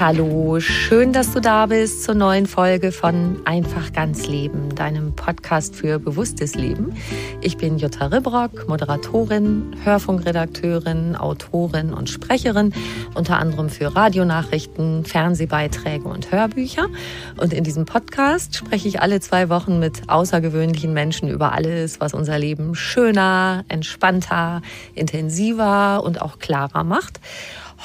Hallo, schön, dass du da bist zur neuen Folge von Einfach ganz Leben, deinem Podcast für bewusstes Leben. Ich bin Jutta Ribrock, Moderatorin, Hörfunkredakteurin, Autorin und Sprecherin, unter anderem für Radionachrichten, Fernsehbeiträge und Hörbücher. Und in diesem Podcast spreche ich alle zwei Wochen mit außergewöhnlichen Menschen über alles, was unser Leben schöner, entspannter, intensiver und auch klarer macht.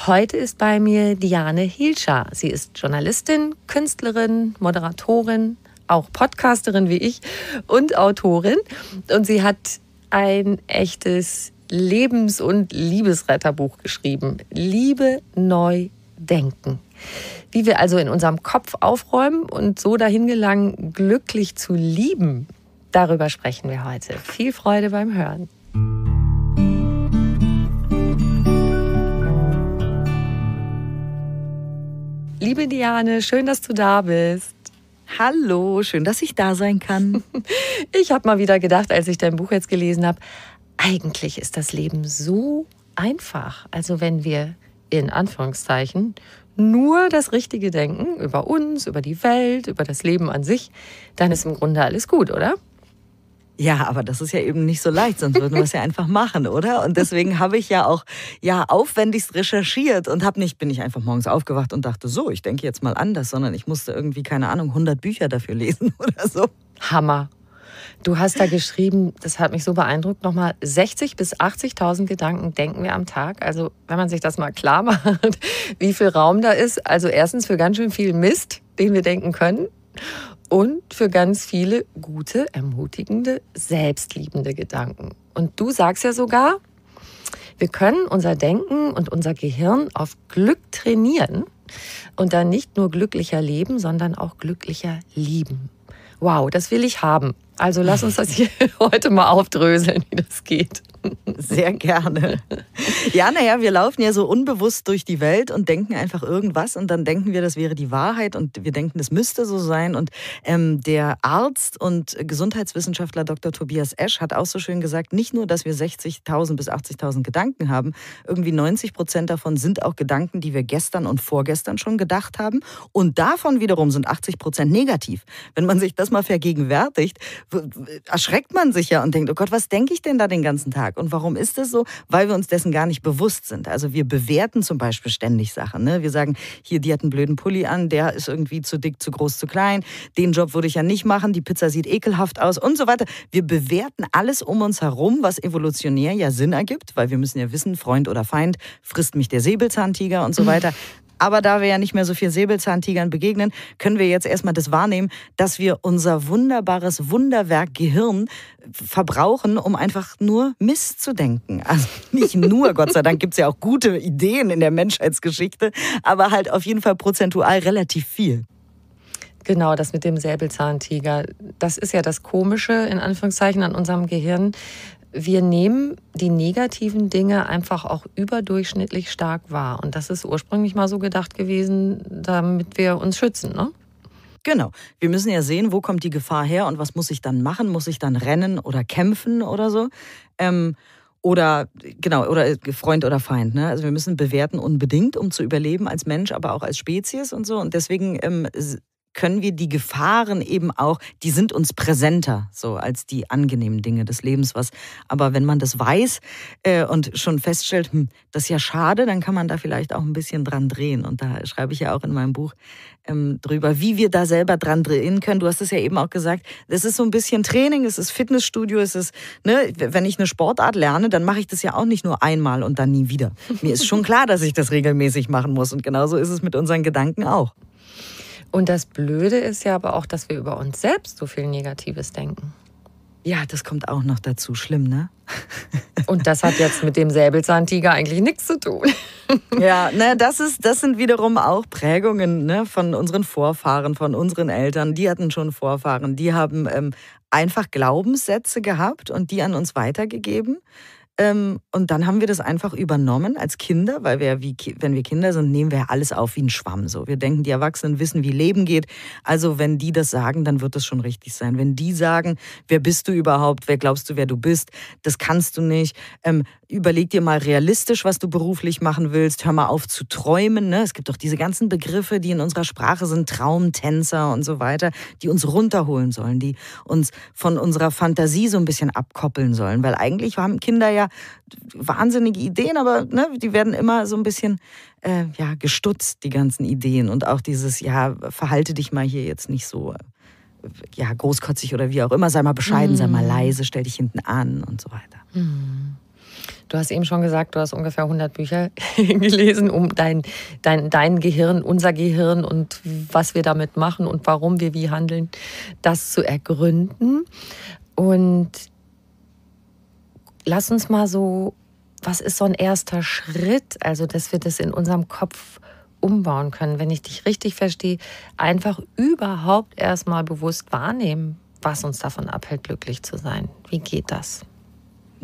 Heute ist bei mir Diane Hilscher. Sie ist Journalistin, Künstlerin, Moderatorin, auch Podcasterin wie ich und Autorin. Und sie hat ein echtes Lebens- und Liebesretterbuch geschrieben. Liebe neu denken. Wie wir also in unserem Kopf aufräumen und so dahin gelangen, glücklich zu lieben. Darüber sprechen wir heute. Viel Freude beim Hören. Liebe Diane, schön, dass du da bist. Hallo, schön, dass ich da sein kann. ich habe mal wieder gedacht, als ich dein Buch jetzt gelesen habe, eigentlich ist das Leben so einfach. Also wenn wir in Anführungszeichen nur das Richtige denken über uns, über die Welt, über das Leben an sich, dann ist im Grunde alles gut, oder? Ja, aber das ist ja eben nicht so leicht, sonst würden wir es ja einfach machen, oder? Und deswegen habe ich ja auch ja aufwendigst recherchiert und habe nicht bin ich einfach morgens aufgewacht und dachte so, ich denke jetzt mal anders, sondern ich musste irgendwie keine Ahnung 100 Bücher dafür lesen oder so. Hammer. Du hast da geschrieben, das hat mich so beeindruckt, nochmal 60 bis 80.000 Gedanken denken wir am Tag. Also wenn man sich das mal klar macht, wie viel Raum da ist. Also erstens für ganz schön viel Mist, den wir denken können und für ganz viele gute, ermutigende, selbstliebende Gedanken. Und du sagst ja sogar, wir können unser Denken und unser Gehirn auf Glück trainieren und dann nicht nur glücklicher leben, sondern auch glücklicher lieben. Wow, das will ich haben. Also lass uns das hier heute mal aufdröseln, wie das geht. Sehr gerne. Ja, naja, wir laufen ja so unbewusst durch die Welt und denken einfach irgendwas und dann denken wir, das wäre die Wahrheit und wir denken, das müsste so sein. Und ähm, der Arzt und Gesundheitswissenschaftler Dr. Tobias Esch hat auch so schön gesagt, nicht nur, dass wir 60.000 bis 80.000 Gedanken haben, irgendwie 90 Prozent davon sind auch Gedanken, die wir gestern und vorgestern schon gedacht haben. Und davon wiederum sind 80 Prozent negativ. Wenn man sich das mal vergegenwärtigt, erschreckt man sich ja und denkt, oh Gott, was denke ich denn da den ganzen Tag? Alltag. Und warum ist das so? Weil wir uns dessen gar nicht bewusst sind. Also wir bewerten zum Beispiel ständig Sachen. Ne? Wir sagen, hier, die hat einen blöden Pulli an, der ist irgendwie zu dick, zu groß, zu klein. Den Job würde ich ja nicht machen, die Pizza sieht ekelhaft aus und so weiter. Wir bewerten alles um uns herum, was evolutionär ja Sinn ergibt, weil wir müssen ja wissen, Freund oder Feind, frisst mich der Säbelzahntiger und so weiter. Aber da wir ja nicht mehr so viel Säbelzahntigern begegnen, können wir jetzt erstmal das wahrnehmen, dass wir unser wunderbares Wunderwerk Gehirn verbrauchen, um einfach nur Mist zu denken. Also nicht nur, Gott sei Dank gibt es ja auch gute Ideen in der Menschheitsgeschichte, aber halt auf jeden Fall prozentual relativ viel. Genau, das mit dem Säbelzahntiger. Das ist ja das Komische in Anführungszeichen an unserem Gehirn wir nehmen die negativen Dinge einfach auch überdurchschnittlich stark wahr. Und das ist ursprünglich mal so gedacht gewesen, damit wir uns schützen, ne? Genau. Wir müssen ja sehen, wo kommt die Gefahr her und was muss ich dann machen? Muss ich dann rennen oder kämpfen oder so? Ähm, oder genau, oder äh, Freund oder Feind. Ne? Also wir müssen bewerten unbedingt, um zu überleben als Mensch, aber auch als Spezies und so. Und deswegen ähm, können wir die Gefahren eben auch, die sind uns präsenter so als die angenehmen Dinge des Lebens, was aber wenn man das weiß äh, und schon feststellt, hm, das ist ja schade, dann kann man da vielleicht auch ein bisschen dran drehen und da schreibe ich ja auch in meinem Buch ähm, drüber, wie wir da selber dran drehen können. Du hast es ja eben auch gesagt, das ist so ein bisschen Training, es ist Fitnessstudio, es ist, ne, wenn ich eine Sportart lerne, dann mache ich das ja auch nicht nur einmal und dann nie wieder. Mir ist schon klar, dass ich das regelmäßig machen muss und genauso ist es mit unseren Gedanken auch. Und das Blöde ist ja aber auch, dass wir über uns selbst so viel Negatives denken. Ja, das kommt auch noch dazu. Schlimm, ne? Und das hat jetzt mit dem Säbelzahntiger eigentlich nichts zu tun. Ja, ne, das, ist, das sind wiederum auch Prägungen ne, von unseren Vorfahren, von unseren Eltern. Die hatten schon Vorfahren, die haben ähm, einfach Glaubenssätze gehabt und die an uns weitergegeben. Ähm, und dann haben wir das einfach übernommen als Kinder, weil wir, wie, wenn wir Kinder sind, nehmen wir ja alles auf wie ein Schwamm. So, wir denken, die Erwachsenen wissen, wie Leben geht. Also wenn die das sagen, dann wird das schon richtig sein. Wenn die sagen, wer bist du überhaupt, wer glaubst du, wer du bist, das kannst du nicht. Ähm, überleg dir mal realistisch, was du beruflich machen willst. Hör mal auf zu träumen. Ne? Es gibt doch diese ganzen Begriffe, die in unserer Sprache sind, Traumtänzer und so weiter, die uns runterholen sollen, die uns von unserer Fantasie so ein bisschen abkoppeln sollen, weil eigentlich haben Kinder ja wahnsinnige Ideen, aber ne, die werden immer so ein bisschen äh, ja, gestutzt, die ganzen Ideen. Und auch dieses, ja, verhalte dich mal hier jetzt nicht so äh, ja, großkotzig oder wie auch immer, sei mal bescheiden, mm. sei mal mhm. leise, stell dich hinten an und so weiter. Mm. Du hast eben schon gesagt, du hast ungefähr 100 Bücher gelesen, um dein, dein, dein Gehirn, unser Gehirn und was wir damit machen und warum wir wie handeln, das zu ergründen. Und lass uns mal so, was ist so ein erster Schritt, also dass wir das in unserem Kopf umbauen können, wenn ich dich richtig verstehe, einfach überhaupt erstmal bewusst wahrnehmen, was uns davon abhält, glücklich zu sein. Wie geht das?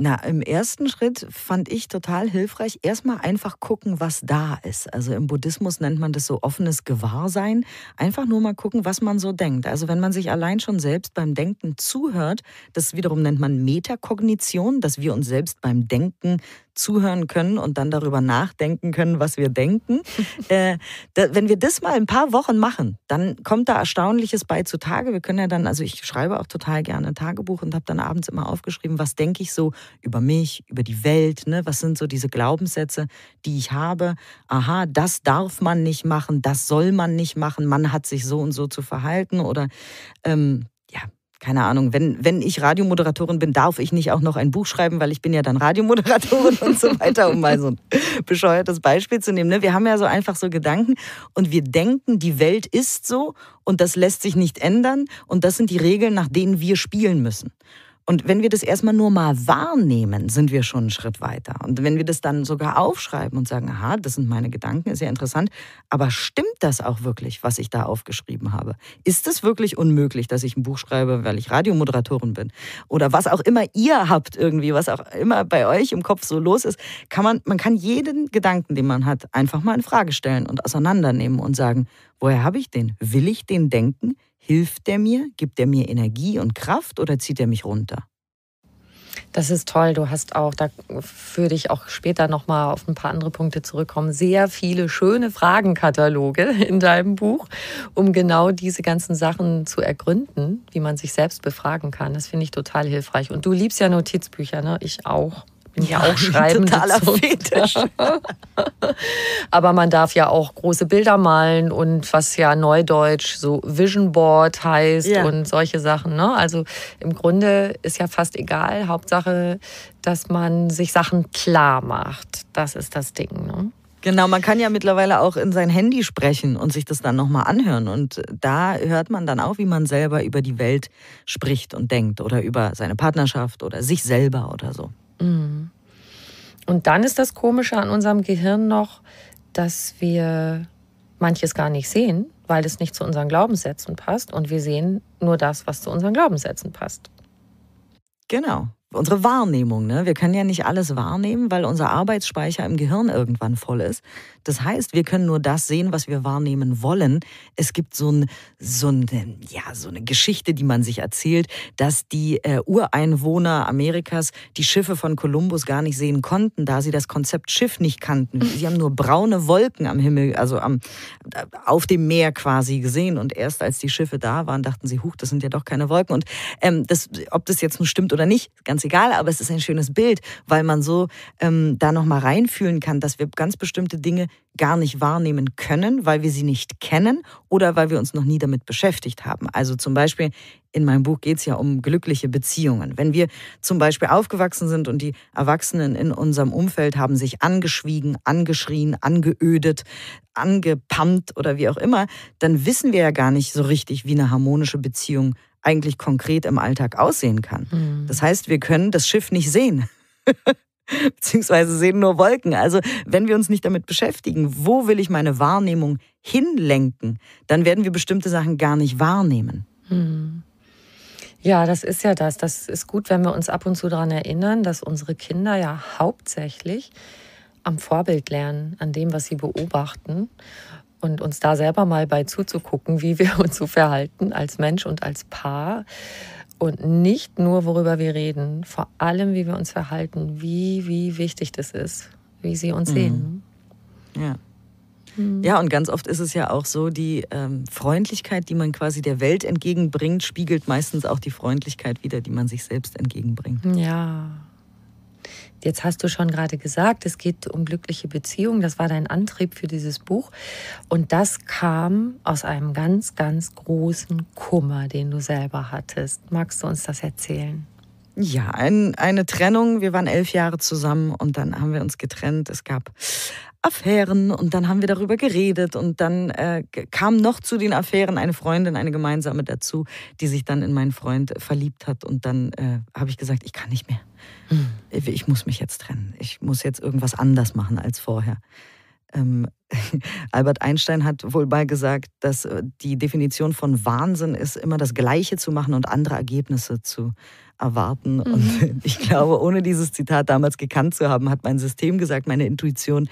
Na, im ersten Schritt fand ich total hilfreich, erstmal einfach gucken, was da ist. Also im Buddhismus nennt man das so offenes Gewahrsein. Einfach nur mal gucken, was man so denkt. Also wenn man sich allein schon selbst beim Denken zuhört, das wiederum nennt man Metakognition, dass wir uns selbst beim Denken zuhören können und dann darüber nachdenken können, was wir denken. äh, wenn wir das mal ein paar Wochen machen, dann kommt da Erstaunliches bei zutage. Wir können ja dann, also ich schreibe auch total gerne ein Tagebuch und habe dann abends immer aufgeschrieben, was denke ich so über mich, über die Welt, ne? was sind so diese Glaubenssätze, die ich habe. Aha, das darf man nicht machen, das soll man nicht machen, man hat sich so und so zu verhalten oder ähm, keine Ahnung, wenn, wenn ich Radiomoderatorin bin, darf ich nicht auch noch ein Buch schreiben, weil ich bin ja dann Radiomoderatorin und so weiter, um mal so ein bescheuertes Beispiel zu nehmen. Ne? Wir haben ja so einfach so Gedanken und wir denken, die Welt ist so und das lässt sich nicht ändern und das sind die Regeln, nach denen wir spielen müssen. Und wenn wir das erstmal nur mal wahrnehmen, sind wir schon einen Schritt weiter. Und wenn wir das dann sogar aufschreiben und sagen, aha, das sind meine Gedanken, ist ja interessant, aber stimmt das auch wirklich, was ich da aufgeschrieben habe? Ist es wirklich unmöglich, dass ich ein Buch schreibe, weil ich Radiomoderatorin bin? Oder was auch immer ihr habt irgendwie, was auch immer bei euch im Kopf so los ist, kann man, man kann jeden Gedanken, den man hat, einfach mal in Frage stellen und auseinandernehmen und sagen, woher habe ich den? Will ich den denken? Hilft der mir? Gibt er mir Energie und Kraft oder zieht er mich runter? Das ist toll. Du hast auch, da würde ich auch später nochmal auf ein paar andere Punkte zurückkommen, sehr viele schöne Fragenkataloge in deinem Buch, um genau diese ganzen Sachen zu ergründen, wie man sich selbst befragen kann. Das finde ich total hilfreich. Und du liebst ja Notizbücher, ne? Ich auch bin ja, auch schreiben. totaler Fetisch. Aber man darf ja auch große Bilder malen und was ja neudeutsch so Vision Board heißt ja. und solche Sachen. Ne? Also im Grunde ist ja fast egal. Hauptsache, dass man sich Sachen klar macht. Das ist das Ding. Ne? Genau, man kann ja mittlerweile auch in sein Handy sprechen und sich das dann nochmal anhören. Und da hört man dann auch, wie man selber über die Welt spricht und denkt oder über seine Partnerschaft oder sich selber oder so. Mhm. Und dann ist das Komische an unserem Gehirn noch, dass wir manches gar nicht sehen, weil es nicht zu unseren Glaubenssätzen passt. Und wir sehen nur das, was zu unseren Glaubenssätzen passt. Genau unsere Wahrnehmung. Ne? Wir können ja nicht alles wahrnehmen, weil unser Arbeitsspeicher im Gehirn irgendwann voll ist. Das heißt, wir können nur das sehen, was wir wahrnehmen wollen. Es gibt so, ein, so, ein, ja, so eine Geschichte, die man sich erzählt, dass die äh, Ureinwohner Amerikas die Schiffe von Kolumbus gar nicht sehen konnten, da sie das Konzept Schiff nicht kannten. Mhm. Sie haben nur braune Wolken am Himmel, also am, auf dem Meer quasi gesehen. Und erst als die Schiffe da waren, dachten sie, huch, das sind ja doch keine Wolken. Und ähm, das, ob das jetzt nun stimmt oder nicht, ganz ganz egal, aber es ist ein schönes Bild, weil man so ähm, da nochmal reinfühlen kann, dass wir ganz bestimmte Dinge gar nicht wahrnehmen können, weil wir sie nicht kennen oder weil wir uns noch nie damit beschäftigt haben. Also zum Beispiel in meinem Buch geht es ja um glückliche Beziehungen. Wenn wir zum Beispiel aufgewachsen sind und die Erwachsenen in unserem Umfeld haben sich angeschwiegen, angeschrien, angeödet, angepammt oder wie auch immer, dann wissen wir ja gar nicht so richtig, wie eine harmonische Beziehung eigentlich konkret im Alltag aussehen kann. Mhm. Das heißt, wir können das Schiff nicht sehen. Beziehungsweise sehen nur Wolken. Also wenn wir uns nicht damit beschäftigen, wo will ich meine Wahrnehmung hinlenken, dann werden wir bestimmte Sachen gar nicht wahrnehmen. Mhm. Ja, das ist ja das. Das ist gut, wenn wir uns ab und zu daran erinnern, dass unsere Kinder ja hauptsächlich am Vorbild lernen, an dem, was sie beobachten und uns da selber mal bei zuzugucken, wie wir uns so verhalten als Mensch und als Paar. Und nicht nur, worüber wir reden, vor allem, wie wir uns verhalten, wie, wie wichtig das ist, wie sie uns mhm. sehen. Ja. Mhm. Ja, und ganz oft ist es ja auch so, die ähm, Freundlichkeit, die man quasi der Welt entgegenbringt, spiegelt meistens auch die Freundlichkeit wieder, die man sich selbst entgegenbringt. Ja, Jetzt hast du schon gerade gesagt, es geht um glückliche Beziehungen. Das war dein Antrieb für dieses Buch. Und das kam aus einem ganz, ganz großen Kummer, den du selber hattest. Magst du uns das erzählen? Ja, ein, eine Trennung. Wir waren elf Jahre zusammen und dann haben wir uns getrennt. Es gab Affären und dann haben wir darüber geredet und dann äh, kam noch zu den Affären eine Freundin, eine gemeinsame dazu, die sich dann in meinen Freund äh, verliebt hat und dann äh, habe ich gesagt, ich kann nicht mehr. Hm. Ich muss mich jetzt trennen. Ich muss jetzt irgendwas anders machen als vorher. Ähm, Albert Einstein hat wohl mal gesagt, dass äh, die Definition von Wahnsinn ist, immer das Gleiche zu machen und andere Ergebnisse zu erwarten. Mhm. Und ich glaube, ohne dieses Zitat damals gekannt zu haben, hat mein System gesagt, meine Intuition,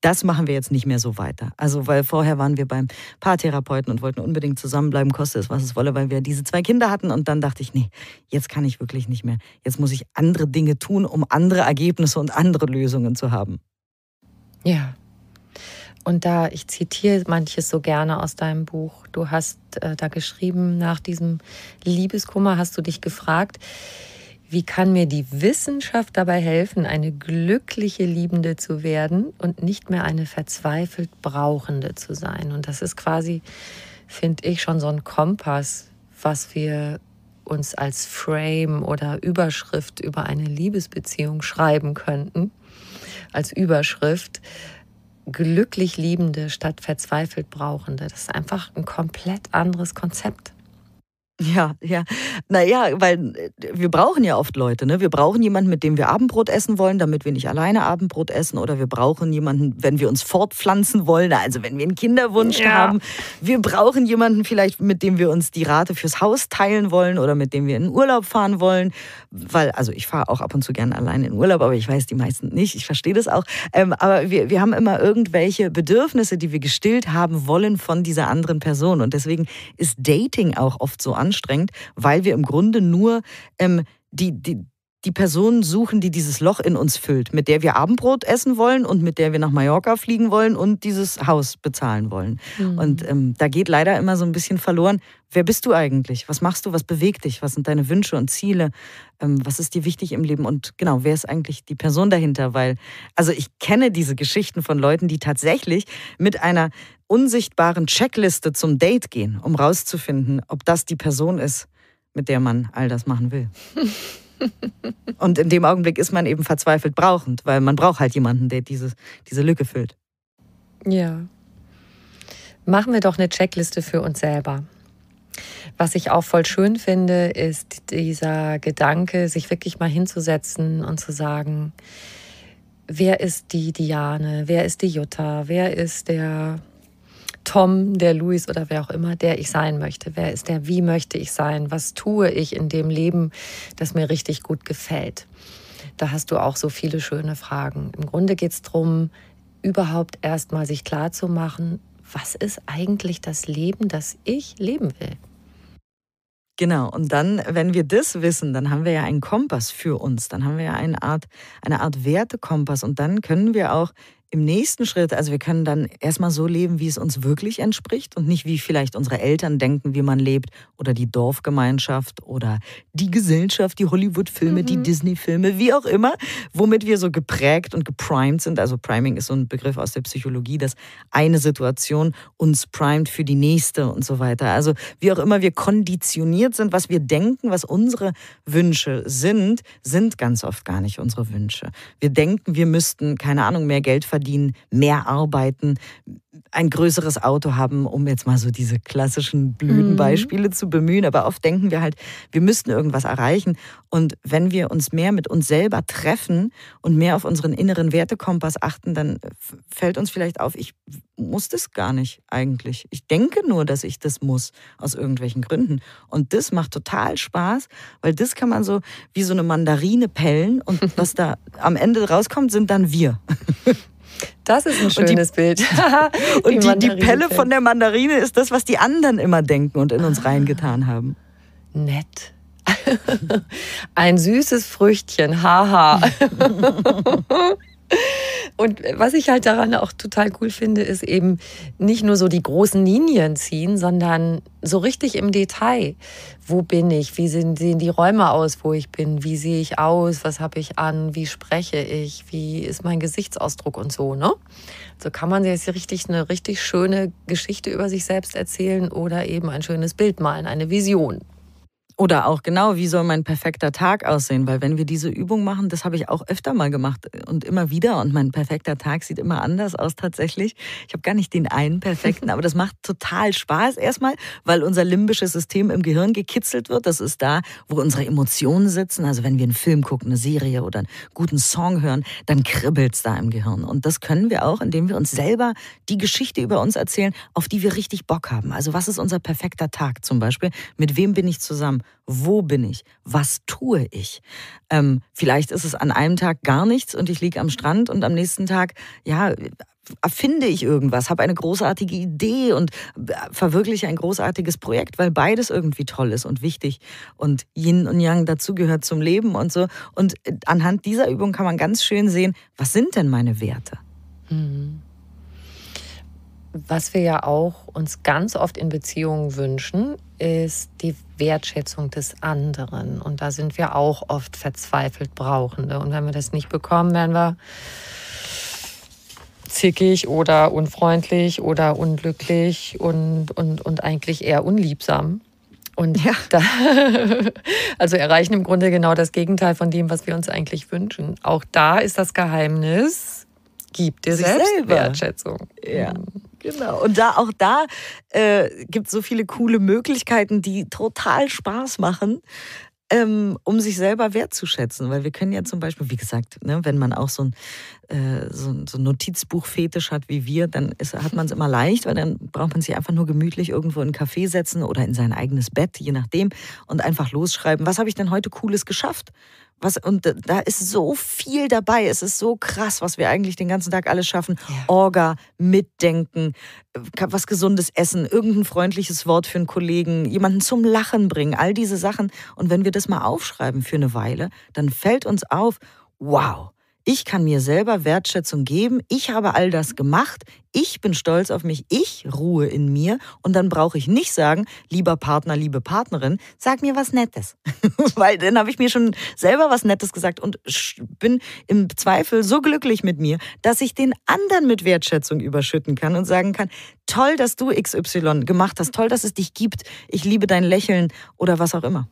das machen wir jetzt nicht mehr so weiter. Also, weil vorher waren wir beim Paartherapeuten und wollten unbedingt zusammenbleiben, koste es, was es wolle, weil wir diese zwei Kinder hatten. Und dann dachte ich, nee, jetzt kann ich wirklich nicht mehr. Jetzt muss ich andere Dinge tun, um andere Ergebnisse und andere Lösungen zu haben. Ja. Und da, ich zitiere manches so gerne aus deinem Buch, du hast äh, da geschrieben, nach diesem Liebeskummer hast du dich gefragt, wie kann mir die Wissenschaft dabei helfen, eine glückliche Liebende zu werden und nicht mehr eine verzweifelt Brauchende zu sein? Und das ist quasi, finde ich, schon so ein Kompass, was wir uns als Frame oder Überschrift über eine Liebesbeziehung schreiben könnten. Als Überschrift, glücklich Liebende statt verzweifelt Brauchende. Das ist einfach ein komplett anderes Konzept. Ja, ja. Naja, weil äh, wir brauchen ja oft Leute. Ne? Wir brauchen jemanden, mit dem wir Abendbrot essen wollen, damit wir nicht alleine Abendbrot essen. Oder wir brauchen jemanden, wenn wir uns fortpflanzen wollen, also wenn wir einen Kinderwunsch ja. haben. Wir brauchen jemanden vielleicht, mit dem wir uns die Rate fürs Haus teilen wollen oder mit dem wir in den Urlaub fahren wollen. Weil, also ich fahre auch ab und zu gerne alleine in den Urlaub, aber ich weiß die meisten nicht. Ich verstehe das auch. Ähm, aber wir, wir haben immer irgendwelche Bedürfnisse, die wir gestillt haben wollen von dieser anderen Person. Und deswegen ist Dating auch oft so anders anstrengend, weil wir im Grunde nur ähm, die, die, die Person suchen, die dieses Loch in uns füllt, mit der wir Abendbrot essen wollen und mit der wir nach Mallorca fliegen wollen und dieses Haus bezahlen wollen. Mhm. Und ähm, da geht leider immer so ein bisschen verloren, wer bist du eigentlich? Was machst du? Was bewegt dich? Was sind deine Wünsche und Ziele? Ähm, was ist dir wichtig im Leben? Und genau, wer ist eigentlich die Person dahinter? Weil, also ich kenne diese Geschichten von Leuten, die tatsächlich mit einer unsichtbaren Checkliste zum Date gehen, um rauszufinden, ob das die Person ist, mit der man all das machen will. Und in dem Augenblick ist man eben verzweifelt brauchend, weil man braucht halt jemanden, der dieses, diese Lücke füllt. Ja. Machen wir doch eine Checkliste für uns selber. Was ich auch voll schön finde, ist dieser Gedanke, sich wirklich mal hinzusetzen und zu sagen, wer ist die Diane, wer ist die Jutta, wer ist der Tom, der Luis oder wer auch immer, der ich sein möchte. Wer ist der? Wie möchte ich sein? Was tue ich in dem Leben, das mir richtig gut gefällt? Da hast du auch so viele schöne Fragen. Im Grunde geht es darum, überhaupt erstmal sich klarzumachen, was ist eigentlich das Leben, das ich leben will? Genau, und dann, wenn wir das wissen, dann haben wir ja einen Kompass für uns, dann haben wir ja eine Art, eine Art Wertekompass und dann können wir auch im nächsten Schritt, also wir können dann erstmal so leben, wie es uns wirklich entspricht und nicht wie vielleicht unsere Eltern denken, wie man lebt oder die Dorfgemeinschaft oder die Gesellschaft, die Hollywood-Filme, mhm. die Disney-Filme, wie auch immer, womit wir so geprägt und geprimed sind. Also Priming ist so ein Begriff aus der Psychologie, dass eine Situation uns primet für die nächste und so weiter. Also wie auch immer wir konditioniert sind, was wir denken, was unsere Wünsche sind, sind ganz oft gar nicht unsere Wünsche. Wir denken, wir müssten, keine Ahnung, mehr Geld verdienen verdienen, mehr arbeiten, ein größeres Auto haben, um jetzt mal so diese klassischen Blütenbeispiele mhm. zu bemühen. Aber oft denken wir halt, wir müssten irgendwas erreichen. Und wenn wir uns mehr mit uns selber treffen und mehr auf unseren inneren Wertekompass achten, dann fällt uns vielleicht auf, ich muss das gar nicht eigentlich. Ich denke nur, dass ich das muss, aus irgendwelchen Gründen. Und das macht total Spaß, weil das kann man so wie so eine Mandarine pellen und was da am Ende rauskommt, sind dann wir. Das ist ein schönes und die, Bild. und die, die, die Pelle von der Mandarine ist das, was die anderen immer denken und in uns reingetan haben. Nett. ein süßes Früchtchen, haha. Und was ich halt daran auch total cool finde, ist eben nicht nur so die großen Linien ziehen, sondern so richtig im Detail wo bin ich, wie sehen, sehen die Räume aus, wo ich bin, wie sehe ich aus, was habe ich an, wie spreche ich, wie ist mein Gesichtsausdruck und so, ne? So kann man jetzt richtig eine richtig schöne Geschichte über sich selbst erzählen oder eben ein schönes Bild malen, eine Vision. Oder auch genau, wie soll mein perfekter Tag aussehen? Weil wenn wir diese Übung machen, das habe ich auch öfter mal gemacht und immer wieder. Und mein perfekter Tag sieht immer anders aus tatsächlich. Ich habe gar nicht den einen perfekten, aber das macht total Spaß erstmal, weil unser limbisches System im Gehirn gekitzelt wird. Das ist da, wo unsere Emotionen sitzen. Also wenn wir einen Film gucken, eine Serie oder einen guten Song hören, dann kribbelt es da im Gehirn. Und das können wir auch, indem wir uns selber die Geschichte über uns erzählen, auf die wir richtig Bock haben. Also was ist unser perfekter Tag zum Beispiel? Mit wem bin ich zusammen? Wo bin ich? Was tue ich? Ähm, vielleicht ist es an einem Tag gar nichts und ich liege am Strand und am nächsten Tag, ja, erfinde ich irgendwas, habe eine großartige Idee und äh, verwirkliche ein großartiges Projekt, weil beides irgendwie toll ist und wichtig und Yin und Yang dazugehört zum Leben und so. Und äh, anhand dieser Übung kann man ganz schön sehen, was sind denn meine Werte? Mhm. Was wir ja auch uns ganz oft in Beziehungen wünschen, ist die Wertschätzung des anderen. Und da sind wir auch oft verzweifelt Brauchende. Und wenn wir das nicht bekommen, werden wir zickig oder unfreundlich oder unglücklich und, und, und eigentlich eher unliebsam. Und ja. da, also erreichen im Grunde genau das Gegenteil von dem, was wir uns eigentlich wünschen. Auch da ist das Geheimnis, gibt dir Wertschätzung. Ja. Mhm. Genau. Und da auch da äh, gibt es so viele coole Möglichkeiten, die total Spaß machen. Ähm, um sich selber wertzuschätzen, weil wir können ja zum Beispiel, wie gesagt, ne, wenn man auch so ein äh, so, so ein Notizbuch-Fetisch hat wie wir, dann ist, hat man es immer leicht, weil dann braucht man sich einfach nur gemütlich irgendwo in einen Café setzen oder in sein eigenes Bett, je nachdem, und einfach losschreiben, was habe ich denn heute Cooles geschafft? Was, und da ist so viel dabei. Es ist so krass, was wir eigentlich den ganzen Tag alles schaffen. Ja. Orga, mitdenken, äh, was gesundes Essen, irgendein freundliches Wort für einen Kollegen, jemanden zum Lachen bringen, all diese Sachen. Und wenn wir das mal aufschreiben für eine Weile, dann fällt uns auf, wow, ich kann mir selber Wertschätzung geben. Ich habe all das gemacht. Ich bin stolz auf mich. Ich ruhe in mir. Und dann brauche ich nicht sagen, lieber Partner, liebe Partnerin, sag mir was Nettes. Weil dann habe ich mir schon selber was Nettes gesagt und bin im Zweifel so glücklich mit mir, dass ich den anderen mit Wertschätzung überschütten kann und sagen kann, toll, dass du XY gemacht hast. Toll, dass es dich gibt. Ich liebe dein Lächeln oder was auch immer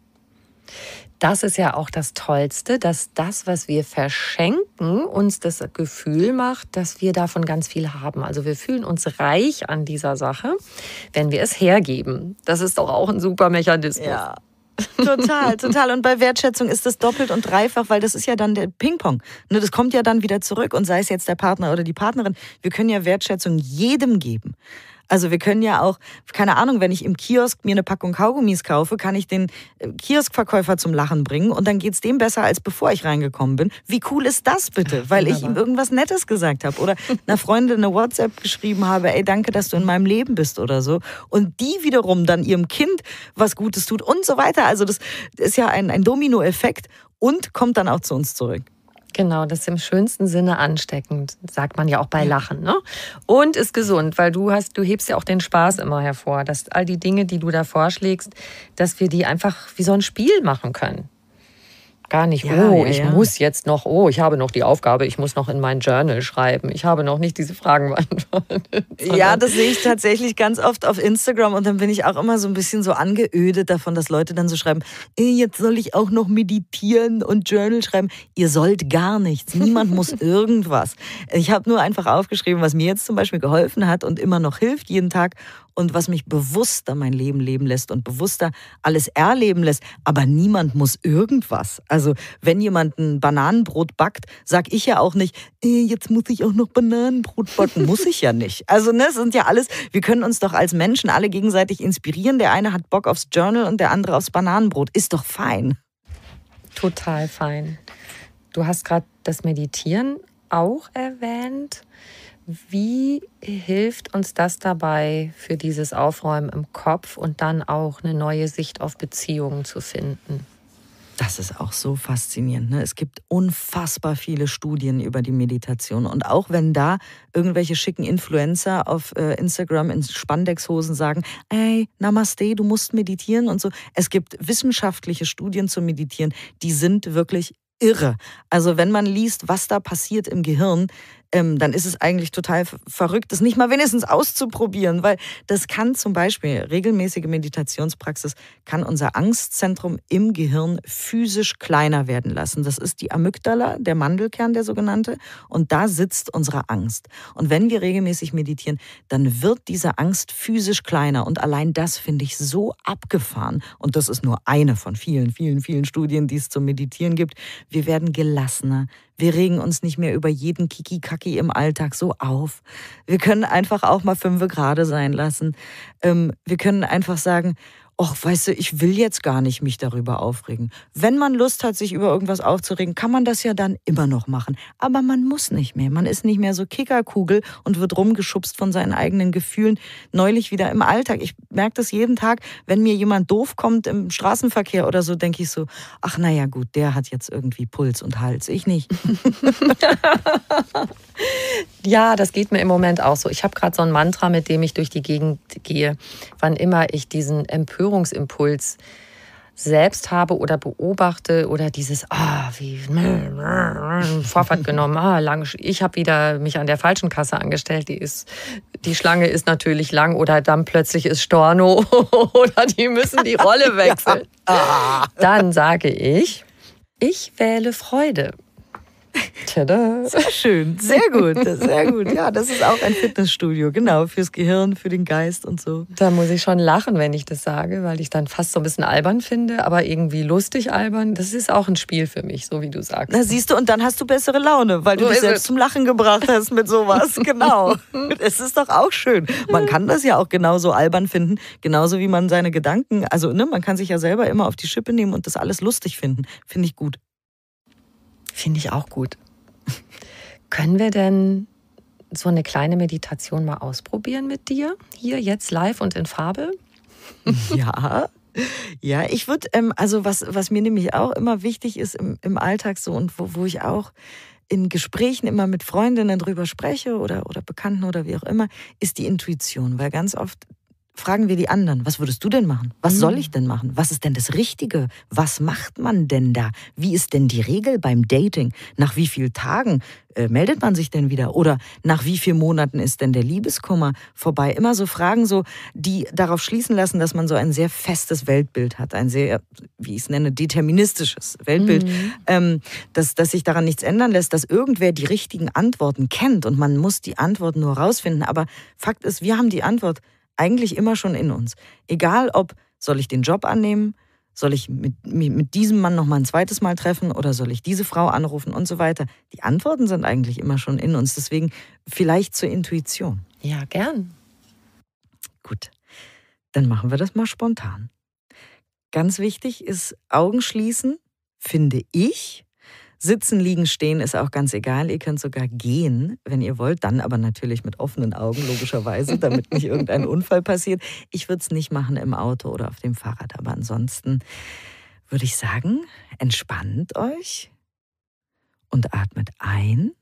das ist ja auch das Tollste, dass das, was wir verschenken, uns das Gefühl macht, dass wir davon ganz viel haben. Also wir fühlen uns reich an dieser Sache, wenn wir es hergeben. Das ist doch auch ein super Mechanismus. Ja. Total, total. Und bei Wertschätzung ist das doppelt und dreifach, weil das ist ja dann der Ping-Pong. Ne, das kommt ja dann wieder zurück und sei es jetzt der Partner oder die Partnerin. Wir können ja Wertschätzung jedem geben. Also wir können ja auch, keine Ahnung, wenn ich im Kiosk mir eine Packung Kaugummis kaufe, kann ich den äh, Kioskverkäufer zum Lachen bringen und dann geht es dem besser, als bevor ich reingekommen bin. Wie cool ist das bitte? Weil ich ihm irgendwas Nettes gesagt habe oder einer Freundin eine WhatsApp geschrieben habe, ey, danke, dass du in meinem Leben bist oder so. Und die wiederum dann ihrem Kind was Gutes tut und so weiter. Also das ist ja ein, ein Dominoeffekt und kommt dann auch zu uns zurück. Genau, das ist im schönsten Sinne ansteckend, sagt man ja auch bei Lachen. Ne? Und ist gesund, weil du hast, du hebst ja auch den Spaß immer hervor, dass all die Dinge, die du da vorschlägst, dass wir die einfach wie so ein Spiel machen können. Gar nicht, ja, oh, ja, ich ja. muss jetzt noch, oh, ich habe noch die Aufgabe, ich muss noch in mein Journal schreiben. Ich habe noch nicht diese Fragen beantwortet. Ja, das sehe ich tatsächlich ganz oft auf Instagram und dann bin ich auch immer so ein bisschen so angeödet davon, dass Leute dann so schreiben, jetzt soll ich auch noch meditieren und Journal schreiben. Ihr sollt gar nichts. Niemand muss irgendwas. Ich habe nur einfach aufgeschrieben, was mir jetzt zum Beispiel geholfen hat und immer noch hilft jeden Tag und was mich bewusster mein Leben leben lässt und bewusster alles erleben lässt. Aber niemand muss irgendwas. Also wenn jemand ein Bananenbrot backt, sag ich ja auch nicht, eh, jetzt muss ich auch noch Bananenbrot backen. muss ich ja nicht. Also ne, sind ja alles, wir können uns doch als Menschen alle gegenseitig inspirieren. Der eine hat Bock aufs Journal und der andere aufs Bananenbrot. Ist doch fein. Total fein. Du hast gerade das Meditieren auch erwähnt. Wie hilft uns das dabei, für dieses Aufräumen im Kopf und dann auch eine neue Sicht auf Beziehungen zu finden? Das ist auch so faszinierend. Ne? Es gibt unfassbar viele Studien über die Meditation. Und auch wenn da irgendwelche schicken Influencer auf äh, Instagram in Spandexhosen sagen, ey, Namaste, du musst meditieren und so. Es gibt wissenschaftliche Studien zu meditieren, die sind wirklich irre. Also wenn man liest, was da passiert im Gehirn, ähm, dann ist es eigentlich total verrückt, das nicht mal wenigstens auszuprobieren, weil das kann zum Beispiel regelmäßige Meditationspraxis kann unser Angstzentrum im Gehirn physisch kleiner werden lassen. Das ist die Amygdala, der Mandelkern, der sogenannte, und da sitzt unsere Angst. Und wenn wir regelmäßig meditieren, dann wird diese Angst physisch kleiner und allein das finde ich so abgefahren. Und das ist nur eine von vielen, vielen, vielen Studien, die es zum Meditieren gibt. Wir werden gelassener, wir regen uns nicht mehr über jeden Kiki-Kaki im Alltag so auf. Wir können einfach auch mal fünfe gerade sein lassen. Ähm, wir können einfach sagen, ach, weißt du, ich will jetzt gar nicht mich darüber aufregen. Wenn man Lust hat, sich über irgendwas aufzuregen, kann man das ja dann immer noch machen. Aber man muss nicht mehr. Man ist nicht mehr so Kickerkugel und wird rumgeschubst von seinen eigenen Gefühlen. Neulich wieder im Alltag. Ich merke das jeden Tag, wenn mir jemand doof kommt im Straßenverkehr oder so, denke ich so, ach naja gut, der hat jetzt irgendwie Puls und Hals, ich nicht. Ja, das geht mir im Moment auch so. Ich habe gerade so ein Mantra, mit dem ich durch die Gegend gehe. Wann immer ich diesen Empörungsimpuls selbst habe oder beobachte oder dieses, ah, oh, wie Vorfahrt genommen, ah, lang, ich habe wieder mich an der falschen Kasse angestellt, die ist, die Schlange ist natürlich lang oder dann plötzlich ist Storno oder die müssen die Rolle wechseln. ja. Ah. Dann sage ich, ich wähle Freude. Tada. Sehr schön, sehr gut, sehr gut. Ja, das ist auch ein Fitnessstudio, genau, fürs Gehirn, für den Geist und so. Da muss ich schon lachen, wenn ich das sage, weil ich dann fast so ein bisschen albern finde, aber irgendwie lustig albern. Das ist auch ein Spiel für mich, so wie du sagst. Na, siehst du, und dann hast du bessere Laune, weil du so dich selbst es. zum Lachen gebracht hast mit sowas. Genau. Es ist doch auch schön. Man kann das ja auch genauso albern finden, genauso wie man seine Gedanken, also ne, man kann sich ja selber immer auf die Schippe nehmen und das alles lustig finden. Finde ich gut. Finde ich auch gut. Können wir denn so eine kleine Meditation mal ausprobieren mit dir? Hier, jetzt live und in Farbe? ja. Ja, ich würde, ähm, also was, was mir nämlich auch immer wichtig ist im, im Alltag so und wo, wo ich auch in Gesprächen immer mit Freundinnen drüber spreche oder, oder Bekannten oder wie auch immer, ist die Intuition, weil ganz oft fragen wir die anderen, was würdest du denn machen? Was soll mhm. ich denn machen? Was ist denn das Richtige? Was macht man denn da? Wie ist denn die Regel beim Dating? Nach wie vielen Tagen äh, meldet man sich denn wieder? Oder nach wie vielen Monaten ist denn der Liebeskummer vorbei? Immer so Fragen, so, die darauf schließen lassen, dass man so ein sehr festes Weltbild hat, ein sehr, wie ich es nenne, deterministisches Weltbild, mhm. ähm, dass, dass sich daran nichts ändern lässt, dass irgendwer die richtigen Antworten kennt und man muss die Antworten nur rausfinden. Aber Fakt ist, wir haben die Antwort eigentlich immer schon in uns. Egal ob, soll ich den Job annehmen, soll ich mit, mit diesem Mann nochmal ein zweites Mal treffen oder soll ich diese Frau anrufen und so weiter. Die Antworten sind eigentlich immer schon in uns. Deswegen vielleicht zur Intuition. Ja, gern. Gut, dann machen wir das mal spontan. Ganz wichtig ist Augen schließen, finde ich, Sitzen, liegen, stehen ist auch ganz egal. Ihr könnt sogar gehen, wenn ihr wollt. Dann aber natürlich mit offenen Augen, logischerweise, damit nicht irgendein Unfall passiert. Ich würde es nicht machen im Auto oder auf dem Fahrrad. Aber ansonsten würde ich sagen, entspannt euch und atmet ein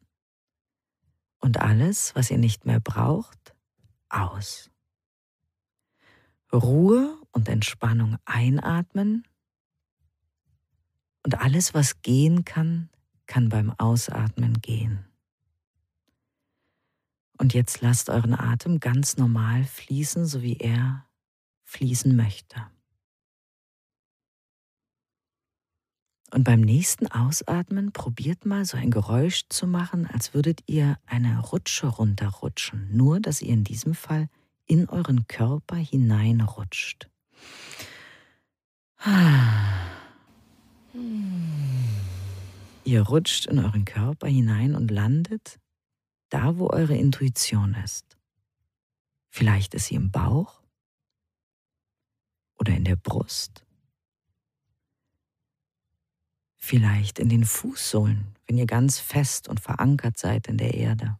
und alles, was ihr nicht mehr braucht, aus. Ruhe und Entspannung einatmen und alles, was gehen kann, kann beim Ausatmen gehen. Und jetzt lasst euren Atem ganz normal fließen, so wie er fließen möchte. Und beim nächsten Ausatmen probiert mal so ein Geräusch zu machen, als würdet ihr eine Rutsche runterrutschen, nur dass ihr in diesem Fall in euren Körper hineinrutscht. Ah. Hm. Ihr rutscht in euren Körper hinein und landet da, wo eure Intuition ist. Vielleicht ist sie im Bauch oder in der Brust. Vielleicht in den Fußsohlen, wenn ihr ganz fest und verankert seid in der Erde.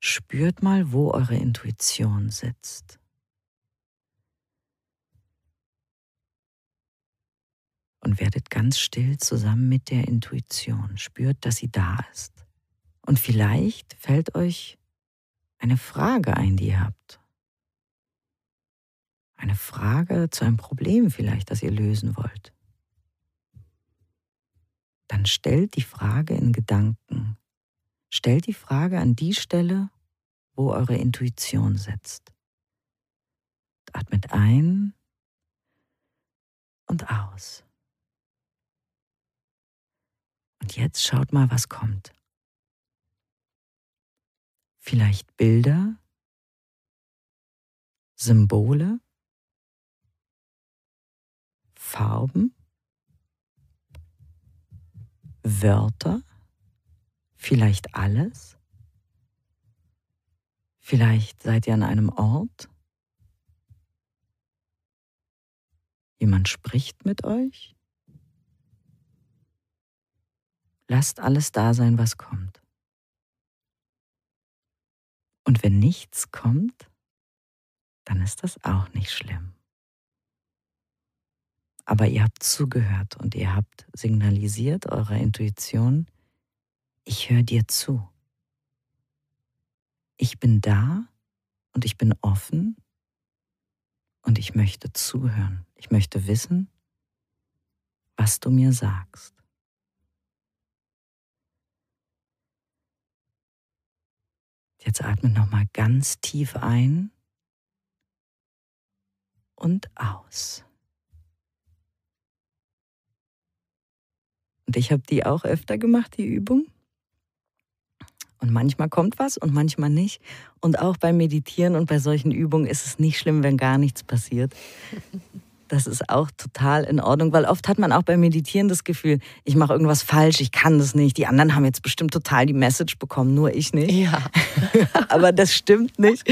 Spürt mal, wo eure Intuition sitzt. und werdet ganz still zusammen mit der Intuition, spürt, dass sie da ist. Und vielleicht fällt euch eine Frage ein, die ihr habt. Eine Frage zu einem Problem vielleicht, das ihr lösen wollt. Dann stellt die Frage in Gedanken. Stellt die Frage an die Stelle, wo eure Intuition sitzt. Atmet ein und aus. Und jetzt schaut mal, was kommt. Vielleicht Bilder, Symbole, Farben, Wörter, vielleicht alles. Vielleicht seid ihr an einem Ort. Jemand spricht mit euch. Lasst alles da sein, was kommt. Und wenn nichts kommt, dann ist das auch nicht schlimm. Aber ihr habt zugehört und ihr habt signalisiert eurer Intuition, ich höre dir zu. Ich bin da und ich bin offen und ich möchte zuhören. Ich möchte wissen, was du mir sagst. Jetzt atme nochmal ganz tief ein und aus. Und ich habe die auch öfter gemacht, die Übung. Und manchmal kommt was und manchmal nicht. Und auch beim Meditieren und bei solchen Übungen ist es nicht schlimm, wenn gar nichts passiert. Das ist auch total in Ordnung, weil oft hat man auch beim Meditieren das Gefühl, ich mache irgendwas falsch, ich kann das nicht. Die anderen haben jetzt bestimmt total die Message bekommen, nur ich nicht. Ja. Aber das stimmt nicht.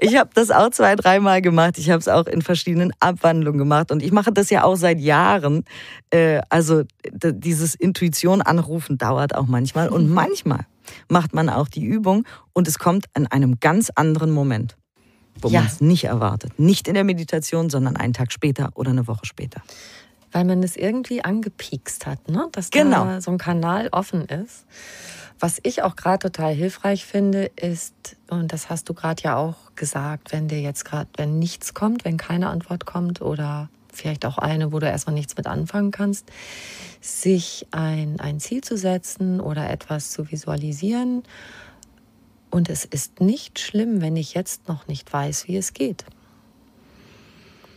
Ich habe das auch zwei, dreimal gemacht. Ich habe es auch in verschiedenen Abwandlungen gemacht und ich mache das ja auch seit Jahren. Äh, also dieses Intuition anrufen dauert auch manchmal und mhm. manchmal macht man auch die Übung und es kommt in einem ganz anderen Moment wo ja. man es nicht erwartet. Nicht in der Meditation, sondern einen Tag später oder eine Woche später. Weil man es irgendwie angepiekst hat, ne? dass genau. da so ein Kanal offen ist. Was ich auch gerade total hilfreich finde, ist, und das hast du gerade ja auch gesagt, wenn dir jetzt gerade, wenn nichts kommt, wenn keine Antwort kommt oder vielleicht auch eine, wo du erstmal nichts mit anfangen kannst, sich ein, ein Ziel zu setzen oder etwas zu visualisieren und es ist nicht schlimm, wenn ich jetzt noch nicht weiß, wie es geht.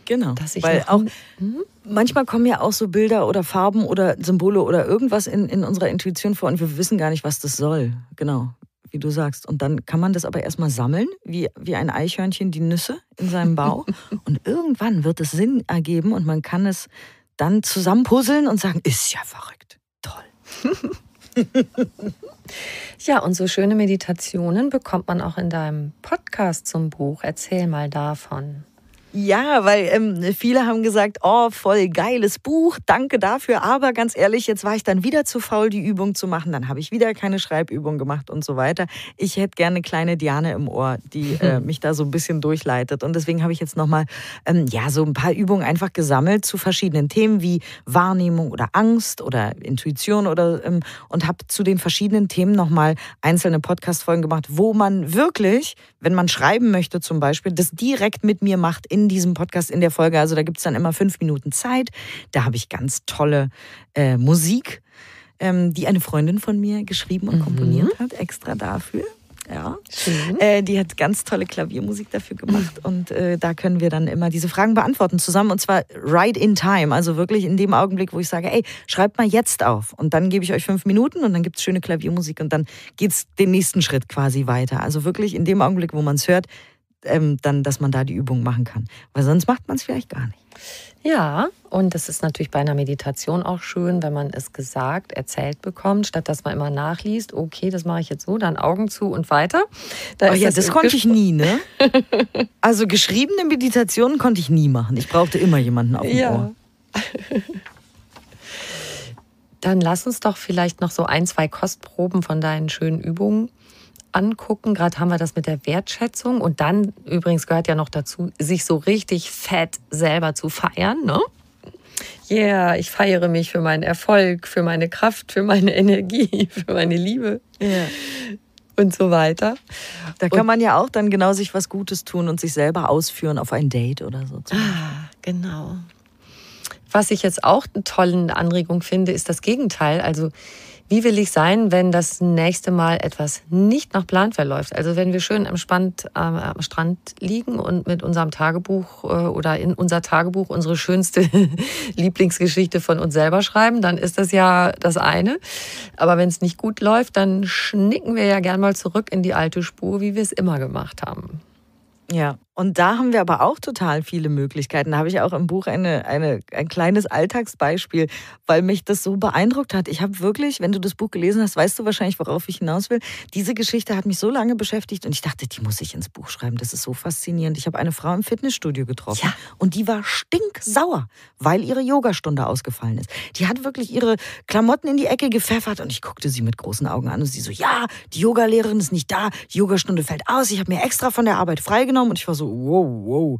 Genau. Weil auch hm? manchmal kommen ja auch so Bilder oder Farben oder Symbole oder irgendwas in, in unserer Intuition vor und wir wissen gar nicht, was das soll. Genau, wie du sagst. Und dann kann man das aber erstmal sammeln, wie, wie ein Eichhörnchen die Nüsse in seinem Bau. und irgendwann wird es Sinn ergeben und man kann es dann zusammenpuzzeln und sagen, ist ja verrückt. Toll. ja, und so schöne Meditationen bekommt man auch in deinem Podcast zum Buch. Erzähl mal davon. Ja, weil ähm, viele haben gesagt, oh, voll geiles Buch, danke dafür. Aber ganz ehrlich, jetzt war ich dann wieder zu faul, die Übung zu machen. Dann habe ich wieder keine Schreibübung gemacht und so weiter. Ich hätte gerne eine kleine Diane im Ohr, die äh, mich da so ein bisschen durchleitet. Und deswegen habe ich jetzt nochmal ähm, ja, so ein paar Übungen einfach gesammelt zu verschiedenen Themen wie Wahrnehmung oder Angst oder Intuition oder ähm, und habe zu den verschiedenen Themen nochmal einzelne Podcast-Folgen gemacht, wo man wirklich, wenn man schreiben möchte zum Beispiel, das direkt mit mir macht in diesem Podcast, in der Folge. Also da gibt es dann immer fünf Minuten Zeit. Da habe ich ganz tolle äh, Musik, ähm, die eine Freundin von mir geschrieben und mhm. komponiert hat, extra dafür. Ja. Schön. Äh, die hat ganz tolle Klaviermusik dafür gemacht. Mhm. Und äh, da können wir dann immer diese Fragen beantworten zusammen. Und zwar right in time. Also wirklich in dem Augenblick, wo ich sage, ey, schreibt mal jetzt auf. Und dann gebe ich euch fünf Minuten und dann gibt es schöne Klaviermusik und dann geht es den nächsten Schritt quasi weiter. Also wirklich in dem Augenblick, wo man es hört, ähm, dann, dass man da die Übung machen kann. Weil sonst macht man es vielleicht gar nicht. Ja, und das ist natürlich bei einer Meditation auch schön, wenn man es gesagt, erzählt bekommt, statt dass man immer nachliest, okay, das mache ich jetzt so, dann Augen zu und weiter. Da oh ja, das, das konnte ich nie, ne? also geschriebene Meditationen konnte ich nie machen. Ich brauchte immer jemanden auf dem ja. Ohr. Dann lass uns doch vielleicht noch so ein, zwei Kostproben von deinen schönen Übungen angucken. Gerade haben wir das mit der Wertschätzung. Und dann übrigens gehört ja noch dazu, sich so richtig fett selber zu feiern. Ne? Yeah, ich feiere mich für meinen Erfolg, für meine Kraft, für meine Energie, für meine Liebe. Yeah. Und so weiter. Da kann und, man ja auch dann genau sich was Gutes tun und sich selber ausführen auf ein Date oder so. Ah, genau. Was ich jetzt auch eine tolle Anregung finde, ist das Gegenteil. Also wie will ich sein, wenn das nächste Mal etwas nicht nach Plan verläuft? Also wenn wir schön entspannt äh, am Strand liegen und mit unserem Tagebuch äh, oder in unser Tagebuch unsere schönste Lieblingsgeschichte von uns selber schreiben, dann ist das ja das eine. Aber wenn es nicht gut läuft, dann schnicken wir ja gern mal zurück in die alte Spur, wie wir es immer gemacht haben. Ja, und da haben wir aber auch total viele Möglichkeiten. Da habe ich auch im Buch eine, eine, ein kleines Alltagsbeispiel, weil mich das so beeindruckt hat. Ich habe wirklich, wenn du das Buch gelesen hast, weißt du wahrscheinlich, worauf ich hinaus will. Diese Geschichte hat mich so lange beschäftigt und ich dachte, die muss ich ins Buch schreiben. Das ist so faszinierend. Ich habe eine Frau im Fitnessstudio getroffen ja. und die war stinksauer, weil ihre Yogastunde ausgefallen ist. Die hat wirklich ihre Klamotten in die Ecke gepfeffert und ich guckte sie mit großen Augen an und sie so, ja, die Yogalehrerin ist nicht da, die Yogastunde fällt aus, ich habe mir extra von der Arbeit freigenommen und ich war so, so, wow, wow.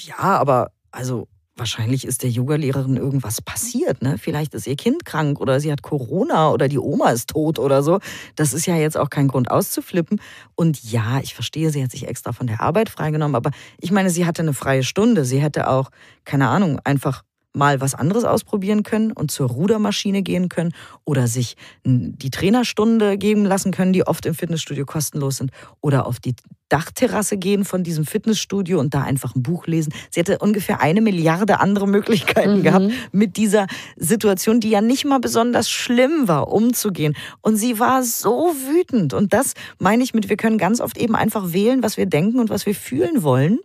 Ja, aber also wahrscheinlich ist der Yogalehrerin irgendwas passiert. Ne? Vielleicht ist ihr Kind krank oder sie hat Corona oder die Oma ist tot oder so. Das ist ja jetzt auch kein Grund auszuflippen. Und ja, ich verstehe, sie hat sich extra von der Arbeit freigenommen, aber ich meine, sie hatte eine freie Stunde. Sie hätte auch, keine Ahnung, einfach mal was anderes ausprobieren können und zur Rudermaschine gehen können oder sich die Trainerstunde geben lassen können, die oft im Fitnessstudio kostenlos sind oder auf die Dachterrasse gehen von diesem Fitnessstudio und da einfach ein Buch lesen. Sie hätte ungefähr eine Milliarde andere Möglichkeiten mhm. gehabt, mit dieser Situation, die ja nicht mal besonders schlimm war, umzugehen. Und sie war so wütend. Und das meine ich mit, wir können ganz oft eben einfach wählen, was wir denken und was wir fühlen wollen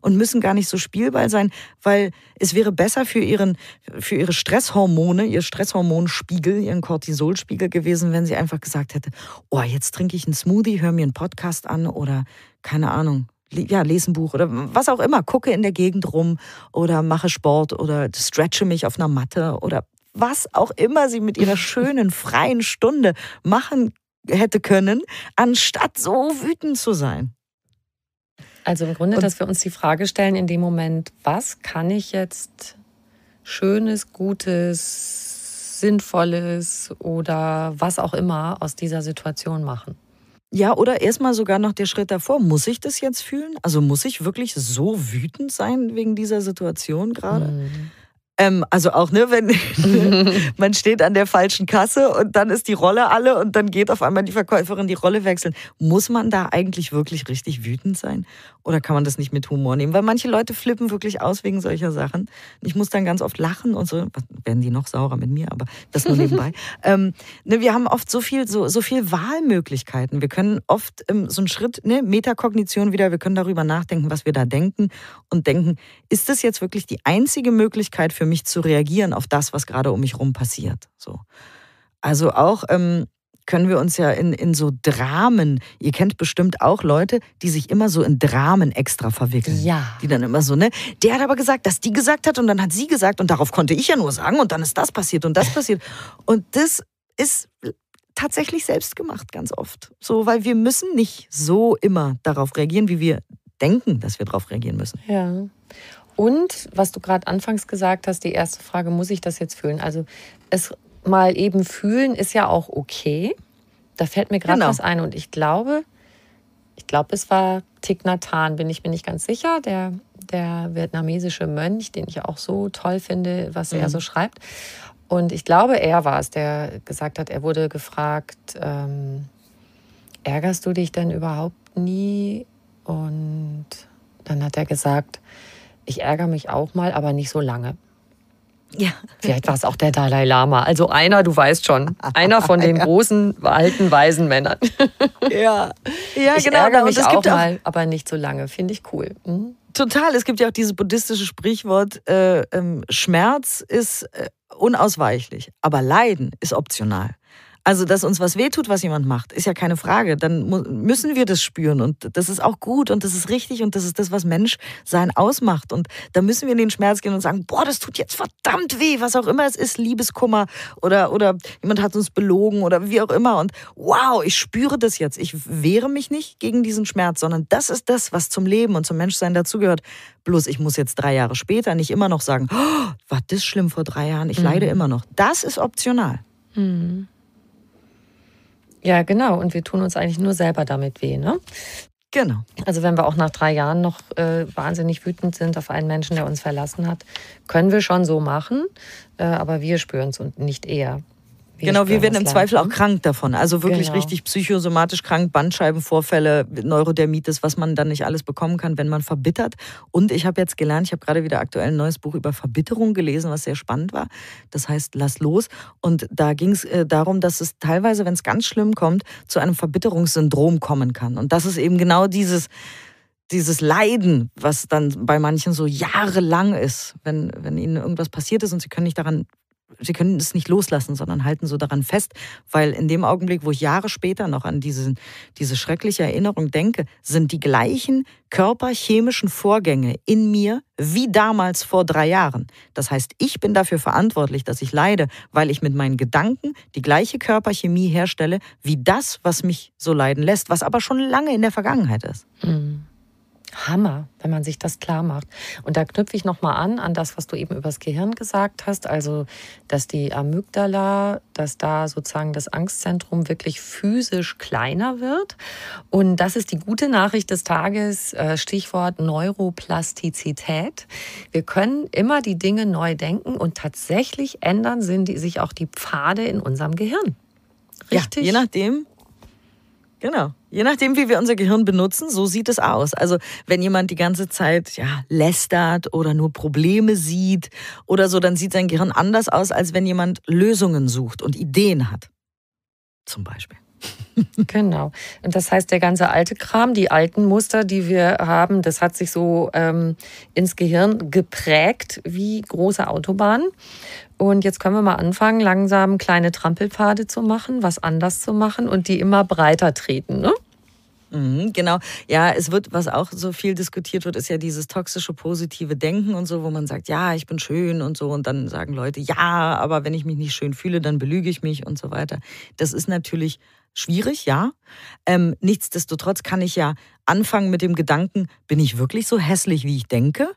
und müssen gar nicht so Spielball sein, weil es wäre besser für, ihren, für ihre Stresshormone, ihr Stresshormonspiegel, ihren Cortisolspiegel gewesen, wenn sie einfach gesagt hätte, oh, jetzt trinke ich einen Smoothie, höre mir einen Podcast an oder keine Ahnung, ja, lese ein Buch oder was auch immer, gucke in der Gegend rum oder mache Sport oder stretche mich auf einer Matte oder was auch immer sie mit ihrer schönen freien Stunde machen hätte können, anstatt so wütend zu sein. Also im Grunde, und, dass wir uns die Frage stellen in dem Moment, was kann ich jetzt Schönes, Gutes, Sinnvolles oder was auch immer aus dieser Situation machen? Ja, oder erstmal sogar noch der Schritt davor, muss ich das jetzt fühlen? Also muss ich wirklich so wütend sein wegen dieser Situation gerade? Mhm. Ähm, also auch, ne, wenn man steht an der falschen Kasse und dann ist die Rolle alle und dann geht auf einmal die Verkäuferin die Rolle wechseln. Muss man da eigentlich wirklich richtig wütend sein? Oder kann man das nicht mit Humor nehmen? Weil manche Leute flippen wirklich aus wegen solcher Sachen. Ich muss dann ganz oft lachen und so. Werden die noch saurer mit mir, aber das nur nebenbei. ähm, ne, wir haben oft so viel, so, so viel Wahlmöglichkeiten. Wir können oft ähm, so einen Schritt, ne, Metakognition wieder, wir können darüber nachdenken, was wir da denken und denken, ist das jetzt wirklich die einzige Möglichkeit für mich, mich zu reagieren auf das, was gerade um mich rum passiert. So. Also auch ähm, können wir uns ja in, in so Dramen, ihr kennt bestimmt auch Leute, die sich immer so in Dramen extra verwickeln. Ja. Die dann immer so, ne? Der hat aber gesagt, dass die gesagt hat und dann hat sie gesagt und darauf konnte ich ja nur sagen und dann ist das passiert und das passiert. Und das ist tatsächlich selbst gemacht, ganz oft. So, weil wir müssen nicht so immer darauf reagieren, wie wir denken, dass wir darauf reagieren müssen. Ja. Und was du gerade anfangs gesagt hast, die erste Frage, muss ich das jetzt fühlen? Also es mal eben fühlen ist ja auch okay. Da fällt mir gerade genau. was ein und ich glaube, ich glaube, es war Thich Nhat Hanh, bin ich mir nicht ganz sicher, der, der vietnamesische Mönch, den ich auch so toll finde, was mhm. er so schreibt. Und ich glaube, er war es, der gesagt hat, er wurde gefragt, ähm, ärgerst du dich denn überhaupt nie? Und dann hat er gesagt, ich ärgere mich auch mal, aber nicht so lange. Ja. Vielleicht war es auch der Dalai Lama. Also einer, du weißt schon, einer von den ja. großen, alten, weisen Männern. ja, ja ich genau. Ärgere mich auch mal, aber nicht so lange. Finde ich cool. Mhm. Total. Es gibt ja auch dieses buddhistische Sprichwort: äh, ähm, Schmerz ist äh, unausweichlich, aber Leiden ist optional. Also, dass uns was wehtut, was jemand macht, ist ja keine Frage. Dann müssen wir das spüren und das ist auch gut und das ist richtig und das ist das, was Menschsein ausmacht. Und da müssen wir in den Schmerz gehen und sagen, boah, das tut jetzt verdammt weh, was auch immer es ist, Liebeskummer oder, oder jemand hat uns belogen oder wie auch immer. Und wow, ich spüre das jetzt. Ich wehre mich nicht gegen diesen Schmerz, sondern das ist das, was zum Leben und zum Menschsein dazugehört. Bloß ich muss jetzt drei Jahre später nicht immer noch sagen, oh, war das schlimm vor drei Jahren, ich mhm. leide immer noch. Das ist optional. Mhm. Ja, genau. Und wir tun uns eigentlich nur selber damit weh, ne? Genau. Also wenn wir auch nach drei Jahren noch äh, wahnsinnig wütend sind auf einen Menschen, der uns verlassen hat, können wir schon so machen, äh, aber wir spüren es und nicht eher genau, wir werden im Zweifel auch ne? krank davon. Also wirklich genau. richtig psychosomatisch krank, Bandscheibenvorfälle, Neurodermitis, was man dann nicht alles bekommen kann, wenn man verbittert. Und ich habe jetzt gelernt, ich habe gerade wieder aktuell ein neues Buch über Verbitterung gelesen, was sehr spannend war. Das heißt, lass los. Und da ging es äh, darum, dass es teilweise, wenn es ganz schlimm kommt, zu einem Verbitterungssyndrom kommen kann. Und das ist eben genau dieses dieses Leiden, was dann bei manchen so jahrelang ist, wenn, wenn ihnen irgendwas passiert ist und sie können nicht daran sie können es nicht loslassen, sondern halten so daran fest, weil in dem Augenblick, wo ich Jahre später noch an diesen, diese schreckliche Erinnerung denke, sind die gleichen körperchemischen Vorgänge in mir wie damals vor drei Jahren. Das heißt, ich bin dafür verantwortlich, dass ich leide, weil ich mit meinen Gedanken die gleiche Körperchemie herstelle wie das, was mich so leiden lässt, was aber schon lange in der Vergangenheit ist. Mhm. Hammer, wenn man sich das klar macht. Und da knüpfe ich nochmal an, an das, was du eben übers Gehirn gesagt hast, also dass die Amygdala, dass da sozusagen das Angstzentrum wirklich physisch kleiner wird. Und das ist die gute Nachricht des Tages, äh, Stichwort Neuroplastizität. Wir können immer die Dinge neu denken und tatsächlich ändern sind sich auch die Pfade in unserem Gehirn. Richtig? Ja, je nachdem, Genau. Je nachdem, wie wir unser Gehirn benutzen, so sieht es aus. Also wenn jemand die ganze Zeit ja, lästert oder nur Probleme sieht oder so, dann sieht sein Gehirn anders aus, als wenn jemand Lösungen sucht und Ideen hat. Zum Beispiel. genau. Und das heißt, der ganze alte Kram, die alten Muster, die wir haben, das hat sich so ähm, ins Gehirn geprägt wie große Autobahnen. Und jetzt können wir mal anfangen, langsam kleine Trampelpfade zu machen, was anders zu machen und die immer breiter treten. Ne? Mhm, genau. Ja, es wird, was auch so viel diskutiert wird, ist ja dieses toxische positive Denken und so, wo man sagt, ja, ich bin schön und so. Und dann sagen Leute, ja, aber wenn ich mich nicht schön fühle, dann belüge ich mich und so weiter. Das ist natürlich schwierig, ja. Ähm, nichtsdestotrotz kann ich ja anfangen mit dem Gedanken, bin ich wirklich so hässlich, wie ich denke?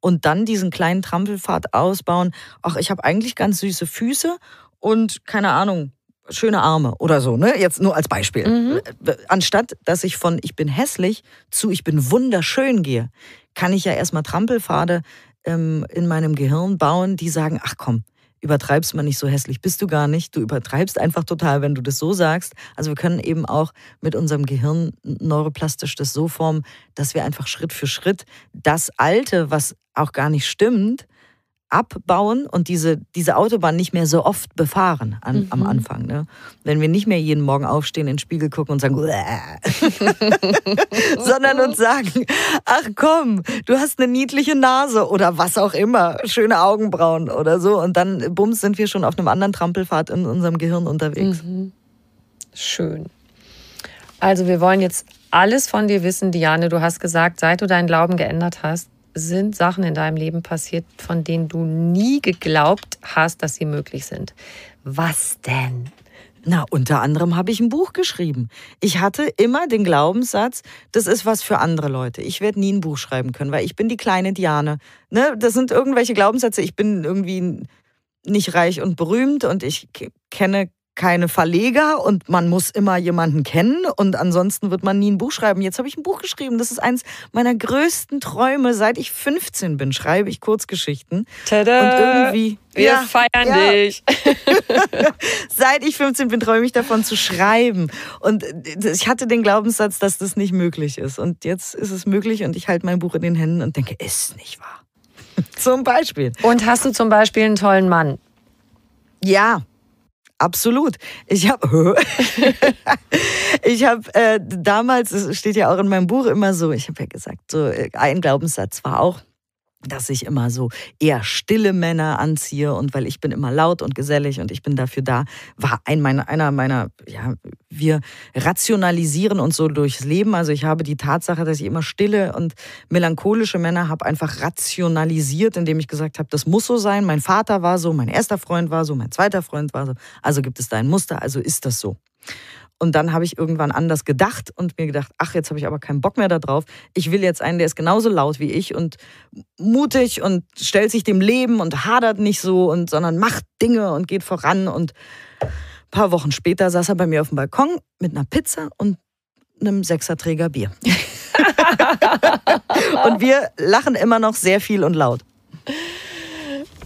und dann diesen kleinen Trampelpfad ausbauen. Ach, ich habe eigentlich ganz süße Füße und keine Ahnung, schöne Arme oder so, ne? Jetzt nur als Beispiel. Mhm. Äh, anstatt dass ich von ich bin hässlich zu ich bin wunderschön gehe, kann ich ja erstmal Trampelpfade ähm, in meinem Gehirn bauen, die sagen, ach komm, übertreibst man nicht so hässlich, bist du gar nicht. Du übertreibst einfach total, wenn du das so sagst. Also wir können eben auch mit unserem Gehirn neuroplastisch das so formen, dass wir einfach Schritt für Schritt das Alte, was auch gar nicht stimmt, abbauen und diese, diese Autobahn nicht mehr so oft befahren an, mhm. am Anfang. Ne? Wenn wir nicht mehr jeden Morgen aufstehen, in den Spiegel gucken und sagen, sondern uns sagen, ach komm, du hast eine niedliche Nase oder was auch immer, schöne Augenbrauen oder so. Und dann, bums, sind wir schon auf einem anderen Trampelpfad in unserem Gehirn unterwegs. Mhm. Schön. Also wir wollen jetzt alles von dir wissen, Diane. Du hast gesagt, seit du deinen Glauben geändert hast, sind Sachen in deinem Leben passiert, von denen du nie geglaubt hast, dass sie möglich sind. Was denn? Na, unter anderem habe ich ein Buch geschrieben. Ich hatte immer den Glaubenssatz, das ist was für andere Leute. Ich werde nie ein Buch schreiben können, weil ich bin die kleine Diane. Ne? Das sind irgendwelche Glaubenssätze. Ich bin irgendwie nicht reich und berühmt und ich kenne keine Verleger und man muss immer jemanden kennen und ansonsten wird man nie ein Buch schreiben. Jetzt habe ich ein Buch geschrieben. Das ist eins meiner größten Träume. Seit ich 15 bin, schreibe ich Kurzgeschichten. Tada! Und irgendwie. Wir ja, feiern ja. dich. Seit ich 15 bin, träume ich davon zu schreiben. Und äh, ich hatte den Glaubenssatz, dass das nicht möglich ist. Und jetzt ist es möglich und ich halte mein Buch in den Händen und denke, ist nicht wahr. zum Beispiel. Und hast du zum Beispiel einen tollen Mann? Ja, Absolut. Ich habe ich habe äh, damals, es steht ja auch in meinem Buch immer so, ich habe ja gesagt, so äh, ein Glaubenssatz war auch, dass ich immer so eher stille Männer anziehe und weil ich bin immer laut und gesellig und ich bin dafür da, war ein meiner, einer meiner, ja, wir rationalisieren uns so durchs Leben. Also ich habe die Tatsache, dass ich immer stille und melancholische Männer habe, einfach rationalisiert, indem ich gesagt habe, das muss so sein. Mein Vater war so, mein erster Freund war so, mein zweiter Freund war so. Also gibt es da ein Muster, also ist das so. Und dann habe ich irgendwann anders gedacht und mir gedacht, ach, jetzt habe ich aber keinen Bock mehr darauf. Ich will jetzt einen, der ist genauso laut wie ich und mutig und stellt sich dem Leben und hadert nicht so und sondern macht Dinge und geht voran. Und ein paar Wochen später saß er bei mir auf dem Balkon mit einer Pizza und einem Sechserträger Bier. und wir lachen immer noch sehr viel und laut.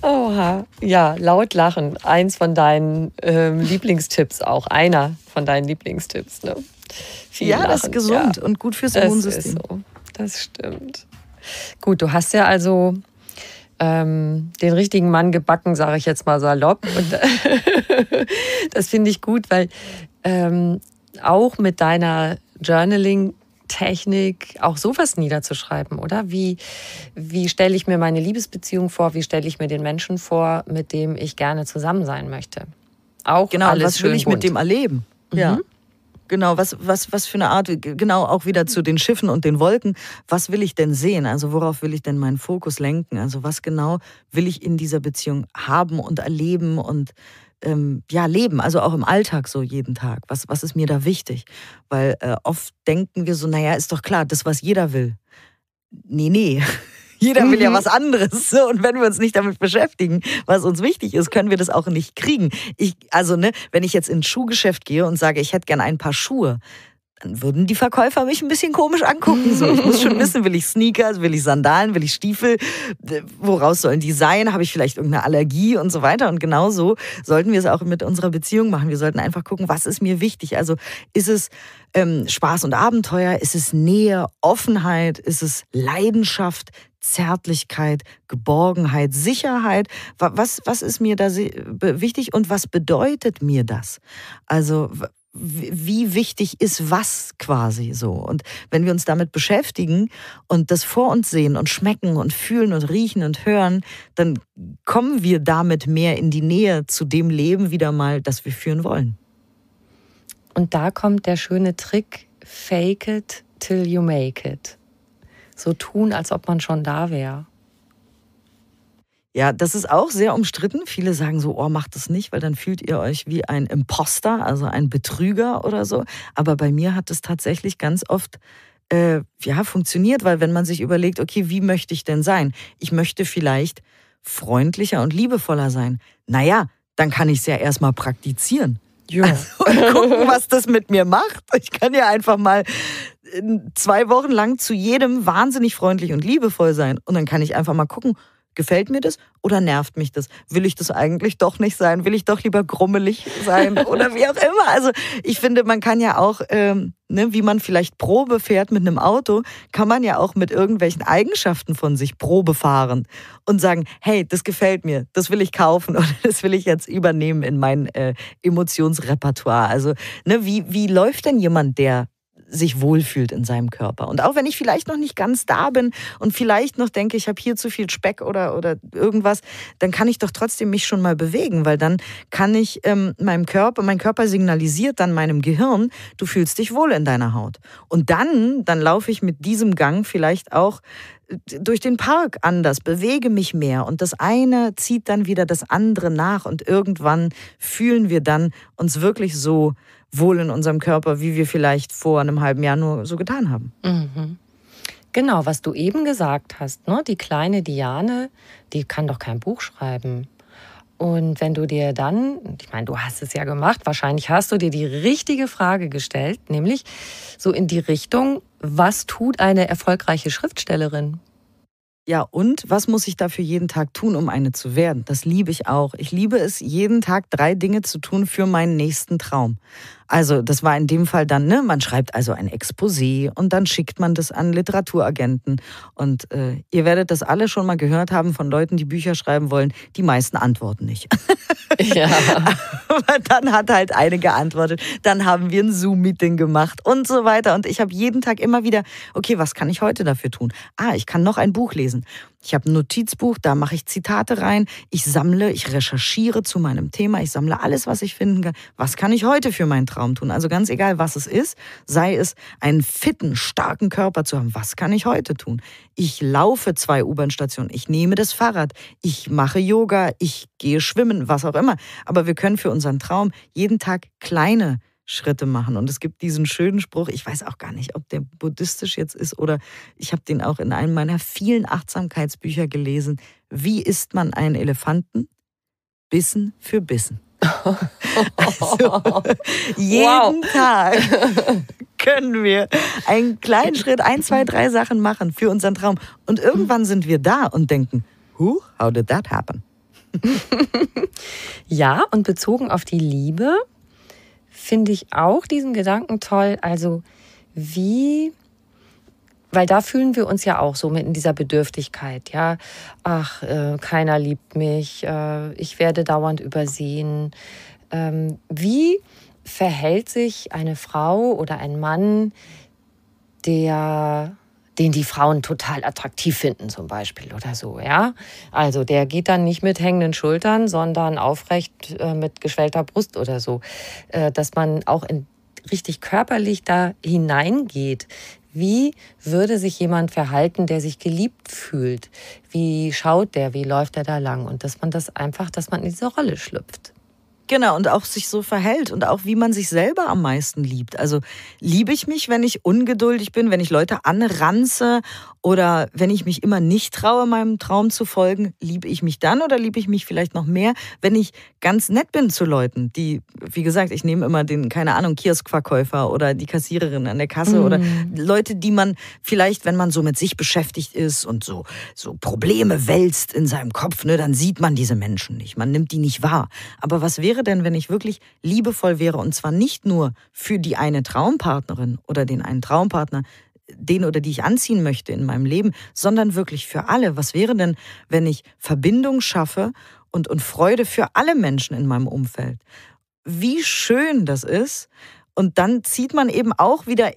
Oha. Ja, laut lachen. Eins von deinen ähm, Lieblingstipps auch. Einer von deinen Lieblingstipps. Ne? Viel ja, lachen. das ist gesund ja. und gut fürs Immunsystem. Das, ist so. das stimmt. Gut, du hast ja also ähm, den richtigen Mann gebacken, sage ich jetzt mal salopp. Und, das finde ich gut, weil ähm, auch mit deiner Journaling Technik, auch sowas niederzuschreiben, oder? Wie, wie stelle ich mir meine Liebesbeziehung vor? Wie stelle ich mir den Menschen vor, mit dem ich gerne zusammen sein möchte? Auch genau, alles was will ich bunt. mit dem erleben? Mhm. Ja. Genau, was, was, was für eine Art, genau auch wieder zu den Schiffen und den Wolken. Was will ich denn sehen? Also worauf will ich denn meinen Fokus lenken? Also was genau will ich in dieser Beziehung haben und erleben und ähm, ja, leben, also auch im Alltag so jeden Tag. Was, was ist mir da wichtig? Weil äh, oft denken wir so, naja, ist doch klar, das, was jeder will. Nee, nee. Jeder will ja mhm. was anderes. Und wenn wir uns nicht damit beschäftigen, was uns wichtig ist, können wir das auch nicht kriegen. Ich, also, ne, wenn ich jetzt ins Schuhgeschäft gehe und sage, ich hätte gern ein paar Schuhe, dann würden die Verkäufer mich ein bisschen komisch angucken. So, ich muss schon wissen, will ich Sneakers, will ich Sandalen, will ich Stiefel, äh, woraus sollen die sein? Habe ich vielleicht irgendeine Allergie und so weiter? Und genauso sollten wir es auch mit unserer Beziehung machen. Wir sollten einfach gucken, was ist mir wichtig? Also ist es ähm, Spaß und Abenteuer? Ist es Nähe, Offenheit? Ist es Leidenschaft, Zärtlichkeit, Geborgenheit, Sicherheit. Was, was ist mir da wichtig und was bedeutet mir das? Also wie wichtig ist was quasi so. Und wenn wir uns damit beschäftigen und das vor uns sehen und schmecken und fühlen und riechen und hören, dann kommen wir damit mehr in die Nähe zu dem Leben wieder mal, das wir führen wollen. Und da kommt der schöne Trick, fake it till you make it. So tun, als ob man schon da wäre. Ja, das ist auch sehr umstritten. Viele sagen so, oh, macht das nicht, weil dann fühlt ihr euch wie ein Imposter, also ein Betrüger oder so. Aber bei mir hat es tatsächlich ganz oft äh, ja, funktioniert, weil wenn man sich überlegt, okay, wie möchte ich denn sein? Ich möchte vielleicht freundlicher und liebevoller sein. Naja, dann kann ich es ja erstmal praktizieren. Ja. Also, und gucken, was das mit mir macht. Ich kann ja einfach mal äh, zwei Wochen lang zu jedem wahnsinnig freundlich und liebevoll sein. Und dann kann ich einfach mal gucken, Gefällt mir das oder nervt mich das? Will ich das eigentlich doch nicht sein? Will ich doch lieber grummelig sein oder wie auch immer? Also ich finde, man kann ja auch, ähm, ne, wie man vielleicht Probe fährt mit einem Auto, kann man ja auch mit irgendwelchen Eigenschaften von sich Probe fahren und sagen, hey, das gefällt mir, das will ich kaufen oder das will ich jetzt übernehmen in mein äh, Emotionsrepertoire. Also ne, wie, wie läuft denn jemand, der sich wohlfühlt in seinem Körper. Und auch wenn ich vielleicht noch nicht ganz da bin und vielleicht noch denke, ich habe hier zu viel Speck oder, oder irgendwas, dann kann ich doch trotzdem mich schon mal bewegen, weil dann kann ich ähm, meinem Körper, mein Körper signalisiert dann meinem Gehirn, du fühlst dich wohl in deiner Haut. Und dann, dann laufe ich mit diesem Gang vielleicht auch durch den Park anders, bewege mich mehr und das eine zieht dann wieder das andere nach und irgendwann fühlen wir dann uns wirklich so wohl in unserem Körper, wie wir vielleicht vor einem halben Jahr nur so getan haben. Mhm. Genau, was du eben gesagt hast, ne? die kleine Diane, die kann doch kein Buch schreiben. Und wenn du dir dann, ich meine, du hast es ja gemacht, wahrscheinlich hast du dir die richtige Frage gestellt, nämlich so in die Richtung, was tut eine erfolgreiche Schriftstellerin? Ja, und was muss ich dafür jeden Tag tun, um eine zu werden? Das liebe ich auch. Ich liebe es, jeden Tag drei Dinge zu tun für meinen nächsten Traum. Also das war in dem Fall dann, ne, man schreibt also ein Exposé und dann schickt man das an Literaturagenten. Und äh, ihr werdet das alle schon mal gehört haben von Leuten, die Bücher schreiben wollen. Die meisten antworten nicht. Ja. Aber dann hat halt eine geantwortet. Dann haben wir ein Zoom-Meeting gemacht und so weiter. Und ich habe jeden Tag immer wieder, okay, was kann ich heute dafür tun? Ah, ich kann noch ein Buch lesen. Ich habe ein Notizbuch, da mache ich Zitate rein. Ich sammle, ich recherchiere zu meinem Thema. Ich sammle alles, was ich finden kann. Was kann ich heute für meinen Traum tun? Also ganz egal, was es ist, sei es einen fitten, starken Körper zu haben. Was kann ich heute tun? Ich laufe zwei U-Bahn-Stationen. Ich nehme das Fahrrad. Ich mache Yoga. Ich gehe schwimmen, was auch immer. Aber wir können für unseren Traum jeden Tag kleine Schritte machen. Und es gibt diesen schönen Spruch, ich weiß auch gar nicht, ob der buddhistisch jetzt ist oder ich habe den auch in einem meiner vielen Achtsamkeitsbücher gelesen. Wie isst man einen Elefanten? Bissen für Bissen. Also, jeden wow. Tag können wir einen kleinen Schritt, ein, zwei, mhm. drei Sachen machen für unseren Traum. Und irgendwann mhm. sind wir da und denken, who, how did that happen? ja, und bezogen auf die Liebe finde ich auch diesen Gedanken toll. Also wie, weil da fühlen wir uns ja auch so mit in dieser Bedürftigkeit, ja. Ach, äh, keiner liebt mich, äh, ich werde dauernd übersehen. Ähm, wie verhält sich eine Frau oder ein Mann, der den die Frauen total attraktiv finden, zum Beispiel oder so, ja. Also der geht dann nicht mit hängenden Schultern, sondern aufrecht äh, mit geschwellter Brust oder so. Äh, dass man auch in, richtig körperlich da hineingeht. Wie würde sich jemand verhalten, der sich geliebt fühlt? Wie schaut der? Wie läuft er da lang? Und dass man das einfach, dass man in diese Rolle schlüpft. Genau, und auch sich so verhält und auch wie man sich selber am meisten liebt. Also liebe ich mich, wenn ich ungeduldig bin, wenn ich Leute anranze oder wenn ich mich immer nicht traue, meinem Traum zu folgen, liebe ich mich dann oder liebe ich mich vielleicht noch mehr, wenn ich ganz nett bin zu Leuten, die, wie gesagt, ich nehme immer den, keine Ahnung, Kioskverkäufer oder die Kassiererin an der Kasse mhm. oder Leute, die man vielleicht, wenn man so mit sich beschäftigt ist und so, so Probleme wälzt in seinem Kopf, ne, dann sieht man diese Menschen nicht. Man nimmt die nicht wahr. Aber was wäre denn, wenn ich wirklich liebevoll wäre und zwar nicht nur für die eine Traumpartnerin oder den einen Traumpartner, den oder die ich anziehen möchte in meinem Leben, sondern wirklich für alle. Was wäre denn, wenn ich Verbindung schaffe und, und Freude für alle Menschen in meinem Umfeld? Wie schön das ist. Und dann zieht man eben auch wieder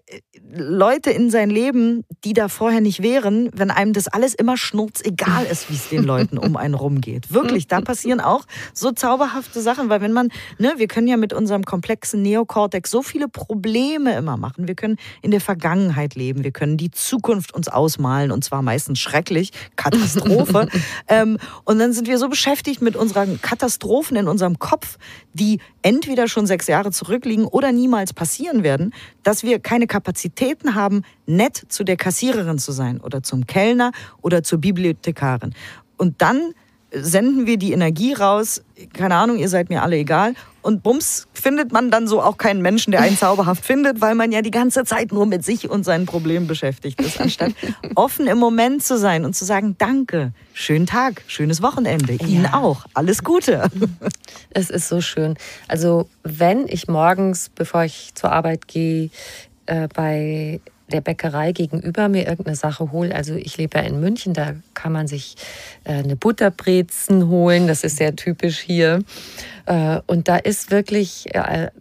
Leute in sein Leben, die da vorher nicht wären, wenn einem das alles immer schnurz egal ist, wie es den Leuten um einen rumgeht. Wirklich, da passieren auch so zauberhafte Sachen, weil wenn man, ne, wir können ja mit unserem komplexen Neokortex so viele Probleme immer machen. Wir können in der Vergangenheit leben, wir können die Zukunft uns ausmalen und zwar meistens schrecklich, Katastrophe. ähm, und dann sind wir so beschäftigt mit unseren Katastrophen in unserem Kopf, die entweder schon sechs Jahre zurückliegen oder niemals passieren werden, dass wir keine Kapazität Kapazitäten haben, nett zu der Kassiererin zu sein oder zum Kellner oder zur Bibliothekarin. Und dann äh, senden wir die Energie raus, keine Ahnung, ihr seid mir alle egal. Und bums, findet man dann so auch keinen Menschen, der einen zauberhaft findet, weil man ja die ganze Zeit nur mit sich und seinen Problemen beschäftigt ist, anstatt offen im Moment zu sein und zu sagen, danke, schönen Tag, schönes Wochenende, ja. Ihnen auch, alles Gute. Es ist so schön. Also wenn ich morgens, bevor ich zur Arbeit gehe, äh, bei der Bäckerei gegenüber mir irgendeine Sache hole. Also ich lebe ja in München, da kann man sich äh, eine Butterbrezen holen, das ist sehr typisch hier. Äh, und da ist wirklich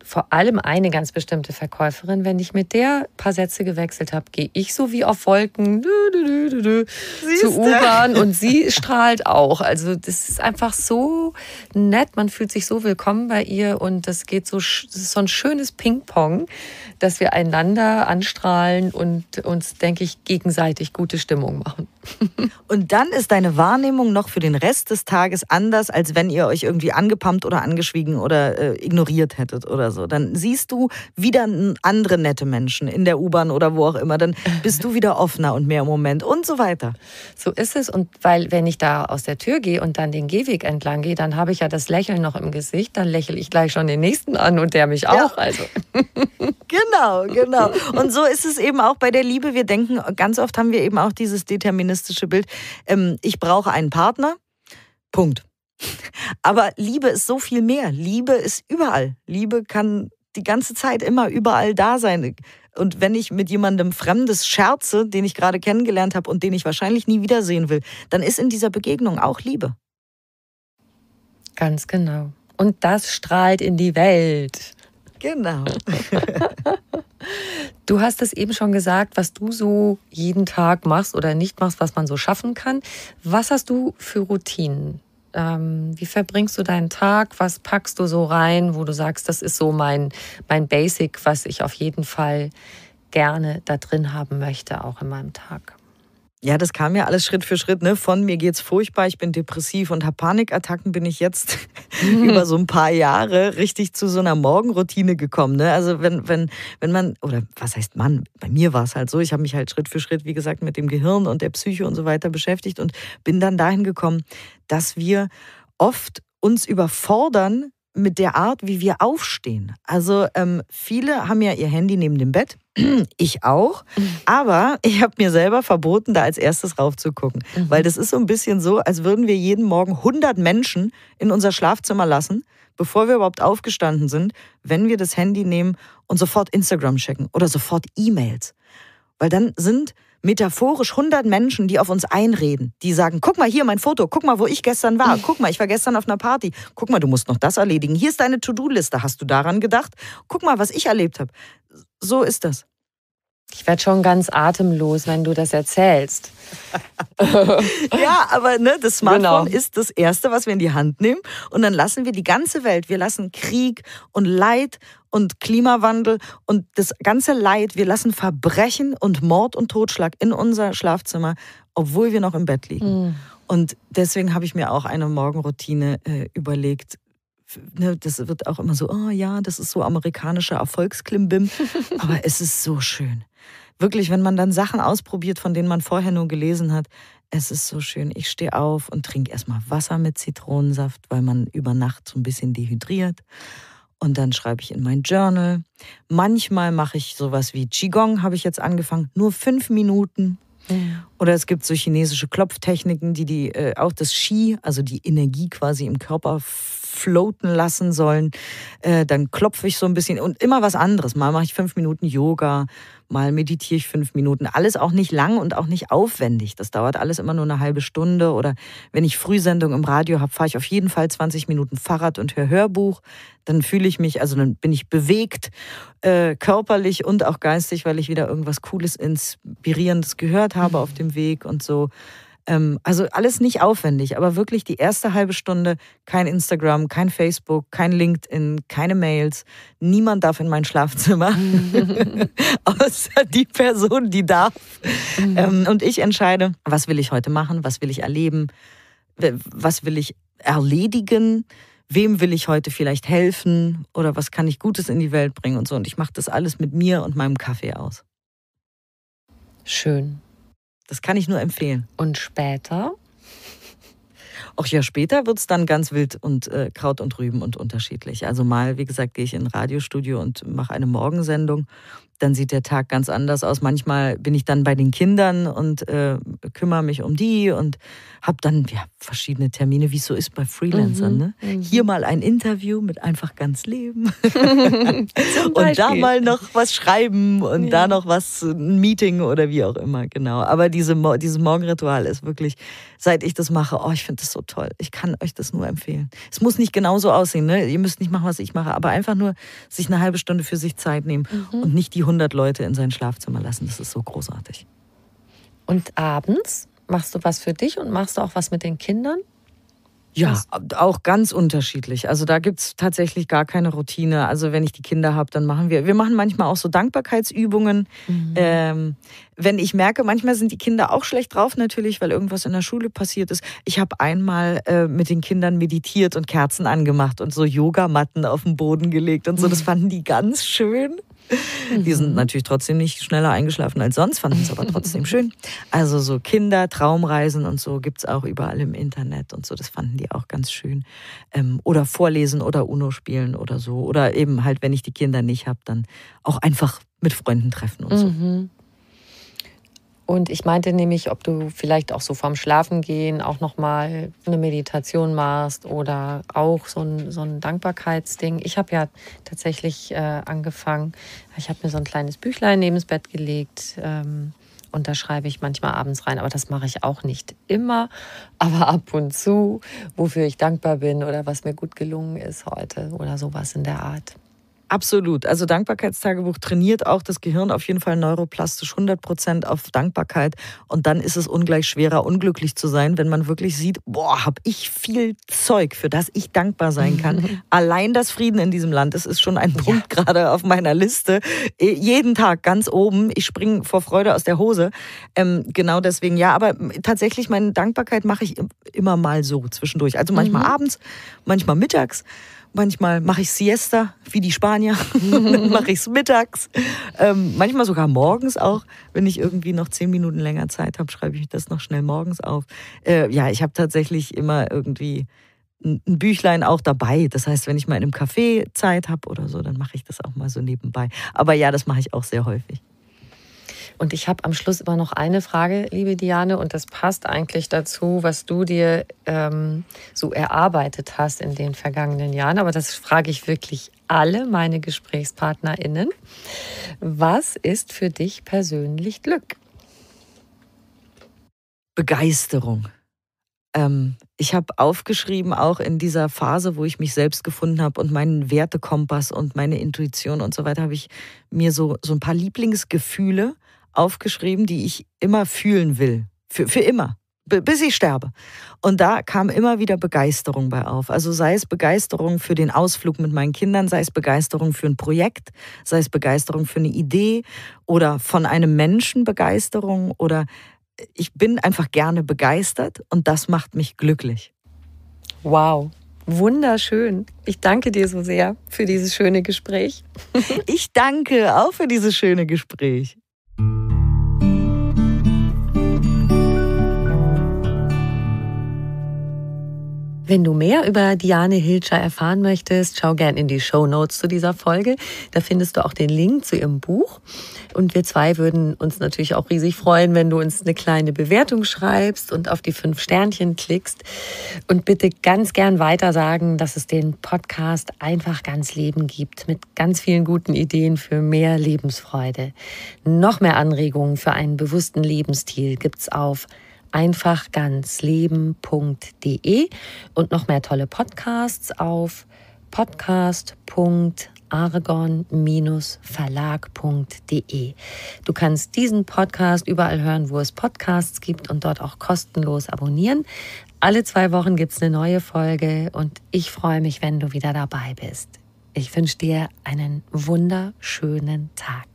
vor allem eine ganz bestimmte Verkäuferin, wenn ich mit der paar Sätze gewechselt habe, gehe ich so wie auf Wolken zu U-Bahn und sie strahlt auch. Also das ist einfach so nett, man fühlt sich so willkommen bei ihr und das geht so, das ist so ein schönes Ping-Pong, dass wir einander anstrahlen und uns, denke ich, gegenseitig gute Stimmung machen. und dann ist deine Wahrnehmung noch für den Rest des Tages anders, als wenn ihr euch irgendwie angepumpt oder angeschwiegen oder äh, ignoriert hättet oder so. Dann siehst du wieder andere nette Menschen in der U-Bahn oder wo auch immer. Dann bist du wieder offener und mehr im Moment und so weiter. So ist es. Und weil, wenn ich da aus der Tür gehe und dann den Gehweg entlang gehe, dann habe ich ja das Lächeln noch im Gesicht. Dann lächle ich gleich schon den nächsten an und der mich auch. Ja. Also. genau. Genau, genau. Und so ist es eben auch bei der Liebe. Wir denken, ganz oft haben wir eben auch dieses deterministische Bild, ähm, ich brauche einen Partner. Punkt. Aber Liebe ist so viel mehr. Liebe ist überall. Liebe kann die ganze Zeit immer überall da sein. Und wenn ich mit jemandem Fremdes scherze, den ich gerade kennengelernt habe und den ich wahrscheinlich nie wiedersehen will, dann ist in dieser Begegnung auch Liebe. Ganz genau. Und das strahlt in die Welt. Genau. Du hast es eben schon gesagt, was du so jeden Tag machst oder nicht machst, was man so schaffen kann. Was hast du für Routinen? Ähm, wie verbringst du deinen Tag? Was packst du so rein, wo du sagst, das ist so mein, mein Basic, was ich auf jeden Fall gerne da drin haben möchte, auch in meinem Tag? Ja, das kam ja alles Schritt für Schritt, ne? Von mir geht's furchtbar, ich bin depressiv und habe Panikattacken, bin ich jetzt mhm. über so ein paar Jahre richtig zu so einer Morgenroutine gekommen, ne? Also wenn wenn wenn man oder was heißt Mann, bei mir war es halt so, ich habe mich halt Schritt für Schritt, wie gesagt, mit dem Gehirn und der Psyche und so weiter beschäftigt und bin dann dahin gekommen, dass wir oft uns überfordern mit der Art, wie wir aufstehen. Also ähm, viele haben ja ihr Handy neben dem Bett. Ich auch, aber ich habe mir selber verboten, da als erstes raufzugucken, mhm. weil das ist so ein bisschen so, als würden wir jeden Morgen 100 Menschen in unser Schlafzimmer lassen, bevor wir überhaupt aufgestanden sind, wenn wir das Handy nehmen und sofort Instagram checken oder sofort E-Mails, weil dann sind metaphorisch 100 Menschen, die auf uns einreden, die sagen, guck mal hier mein Foto, guck mal, wo ich gestern war, guck mal, ich war gestern auf einer Party, guck mal, du musst noch das erledigen, hier ist deine To-Do-Liste, hast du daran gedacht, guck mal, was ich erlebt habe. So ist das. Ich werde schon ganz atemlos, wenn du das erzählst. ja, aber ne, das Smartphone genau. ist das Erste, was wir in die Hand nehmen. Und dann lassen wir die ganze Welt, wir lassen Krieg und Leid und Klimawandel und das ganze Leid, wir lassen Verbrechen und Mord und Totschlag in unser Schlafzimmer, obwohl wir noch im Bett liegen. Mhm. Und deswegen habe ich mir auch eine Morgenroutine äh, überlegt, ne, das wird auch immer so, oh ja, das ist so amerikanischer Erfolgsklimbim. Aber es ist so schön wirklich, wenn man dann Sachen ausprobiert, von denen man vorher nur gelesen hat, es ist so schön. Ich stehe auf und trinke erstmal Wasser mit Zitronensaft, weil man über Nacht so ein bisschen dehydriert. Und dann schreibe ich in mein Journal. Manchmal mache ich sowas wie Qigong, habe ich jetzt angefangen, nur fünf Minuten. Mhm. Oder es gibt so chinesische Klopftechniken, die, die äh, auch das Qi, also die Energie quasi im Körper floaten lassen sollen. Äh, dann klopfe ich so ein bisschen und immer was anderes. Mal mache ich fünf Minuten Yoga, mal meditiere ich fünf Minuten. Alles auch nicht lang und auch nicht aufwendig. Das dauert alles immer nur eine halbe Stunde. Oder wenn ich Frühsendung im Radio habe, fahre ich auf jeden Fall 20 Minuten Fahrrad und höre Hörbuch. Dann fühle ich mich, also dann bin ich bewegt, äh, körperlich und auch geistig, weil ich wieder irgendwas Cooles, Inspirierendes gehört habe auf dem Weg und so. Ähm, also alles nicht aufwendig, aber wirklich die erste halbe Stunde kein Instagram, kein Facebook, kein LinkedIn, keine Mails. Niemand darf in mein Schlafzimmer, außer die Person, die darf. Mhm. Ähm, und ich entscheide, was will ich heute machen, was will ich erleben, was will ich erledigen wem will ich heute vielleicht helfen oder was kann ich Gutes in die Welt bringen und so. Und ich mache das alles mit mir und meinem Kaffee aus. Schön. Das kann ich nur empfehlen. Und später? Auch ja, später wird es dann ganz wild und äh, Kraut und Rüben und unterschiedlich. Also mal, wie gesagt, gehe ich in ein Radiostudio und mache eine Morgensendung dann sieht der Tag ganz anders aus. Manchmal bin ich dann bei den Kindern und äh, kümmere mich um die und habe dann ja, verschiedene Termine, wie es so ist bei Freelancern. Mhm, ne? Mhm. Hier mal ein Interview mit einfach ganz Leben und da mal noch was schreiben und ja. da noch was, äh, ein Meeting oder wie auch immer, genau. Aber diese, dieses Morgenritual ist wirklich, seit ich das mache, oh, ich finde das so toll. Ich kann euch das nur empfehlen. Es muss nicht genauso aussehen, ne? ihr müsst nicht machen, was ich mache, aber einfach nur sich eine halbe Stunde für sich Zeit nehmen mhm. und nicht die 100 100 Leute in sein Schlafzimmer lassen. Das ist so großartig. Und abends machst du was für dich und machst du auch was mit den Kindern? Ja, auch ganz unterschiedlich. Also da gibt es tatsächlich gar keine Routine. Also wenn ich die Kinder habe, dann machen wir. Wir machen manchmal auch so Dankbarkeitsübungen. Mhm. Ähm, wenn ich merke, manchmal sind die Kinder auch schlecht drauf natürlich, weil irgendwas in der Schule passiert ist. Ich habe einmal äh, mit den Kindern meditiert und Kerzen angemacht und so Yogamatten auf den Boden gelegt und so. Das mhm. fanden die ganz schön. Die sind mhm. natürlich trotzdem nicht schneller eingeschlafen als sonst, fanden es aber trotzdem schön. Also so Kinder, Traumreisen und so gibt es auch überall im Internet und so. Das fanden die auch ganz schön. Ähm, oder vorlesen oder UNO spielen oder so. Oder eben halt, wenn ich die Kinder nicht habe, dann auch einfach mit Freunden treffen und so. Mhm. Und ich meinte nämlich, ob du vielleicht auch so vorm Schlafengehen auch nochmal eine Meditation machst oder auch so ein, so ein Dankbarkeitsding. Ich habe ja tatsächlich äh, angefangen, ich habe mir so ein kleines Büchlein neben das Bett gelegt. Ähm, und da schreibe ich manchmal abends rein, aber das mache ich auch nicht immer, aber ab und zu, wofür ich dankbar bin oder was mir gut gelungen ist heute oder sowas in der Art. Absolut. Also Dankbarkeitstagebuch trainiert auch das Gehirn auf jeden Fall neuroplastisch 100 Prozent auf Dankbarkeit. Und dann ist es ungleich schwerer, unglücklich zu sein, wenn man wirklich sieht, boah, habe ich viel Zeug, für das ich dankbar sein kann. Allein das Frieden in diesem Land, das ist schon ein Punkt ja. gerade auf meiner Liste. E, jeden Tag ganz oben. Ich springe vor Freude aus der Hose. Ähm, genau deswegen, ja. Aber tatsächlich, meine Dankbarkeit mache ich immer mal so zwischendurch. Also manchmal mhm. abends, manchmal mittags. Manchmal mache ich Siesta, wie die Spanier. dann mache ich es mittags. Ähm, manchmal sogar morgens auch. Wenn ich irgendwie noch zehn Minuten länger Zeit habe, schreibe ich das noch schnell morgens auf. Äh, ja, ich habe tatsächlich immer irgendwie ein Büchlein auch dabei. Das heißt, wenn ich mal in einem Café Zeit habe oder so, dann mache ich das auch mal so nebenbei. Aber ja, das mache ich auch sehr häufig. Und ich habe am Schluss immer noch eine Frage, liebe Diane, und das passt eigentlich dazu, was du dir ähm, so erarbeitet hast in den vergangenen Jahren. Aber das frage ich wirklich alle meine GesprächspartnerInnen. Was ist für dich persönlich Glück? Begeisterung. Ähm, ich habe aufgeschrieben, auch in dieser Phase, wo ich mich selbst gefunden habe und meinen Wertekompass und meine Intuition und so weiter, habe ich mir so, so ein paar Lieblingsgefühle aufgeschrieben, die ich immer fühlen will. Für, für immer. Bis ich sterbe. Und da kam immer wieder Begeisterung bei auf. Also sei es Begeisterung für den Ausflug mit meinen Kindern, sei es Begeisterung für ein Projekt, sei es Begeisterung für eine Idee oder von einem Menschen Begeisterung oder ich bin einfach gerne begeistert und das macht mich glücklich. Wow, wunderschön. Ich danke dir so sehr für dieses schöne Gespräch. ich danke auch für dieses schöne Gespräch. Wenn du mehr über Diane Hilscher erfahren möchtest, schau gern in die Show Notes zu dieser Folge. Da findest du auch den Link zu ihrem Buch. Und wir zwei würden uns natürlich auch riesig freuen, wenn du uns eine kleine Bewertung schreibst und auf die fünf Sternchen klickst. Und bitte ganz gern weiter sagen, dass es den Podcast einfach ganz Leben gibt mit ganz vielen guten Ideen für mehr Lebensfreude. Noch mehr Anregungen für einen bewussten Lebensstil gibt's auf einfach ganzleben.de und noch mehr tolle Podcasts auf podcast.argon-verlag.de. Du kannst diesen Podcast überall hören, wo es Podcasts gibt und dort auch kostenlos abonnieren. Alle zwei Wochen gibt es eine neue Folge und ich freue mich, wenn du wieder dabei bist. Ich wünsche dir einen wunderschönen Tag.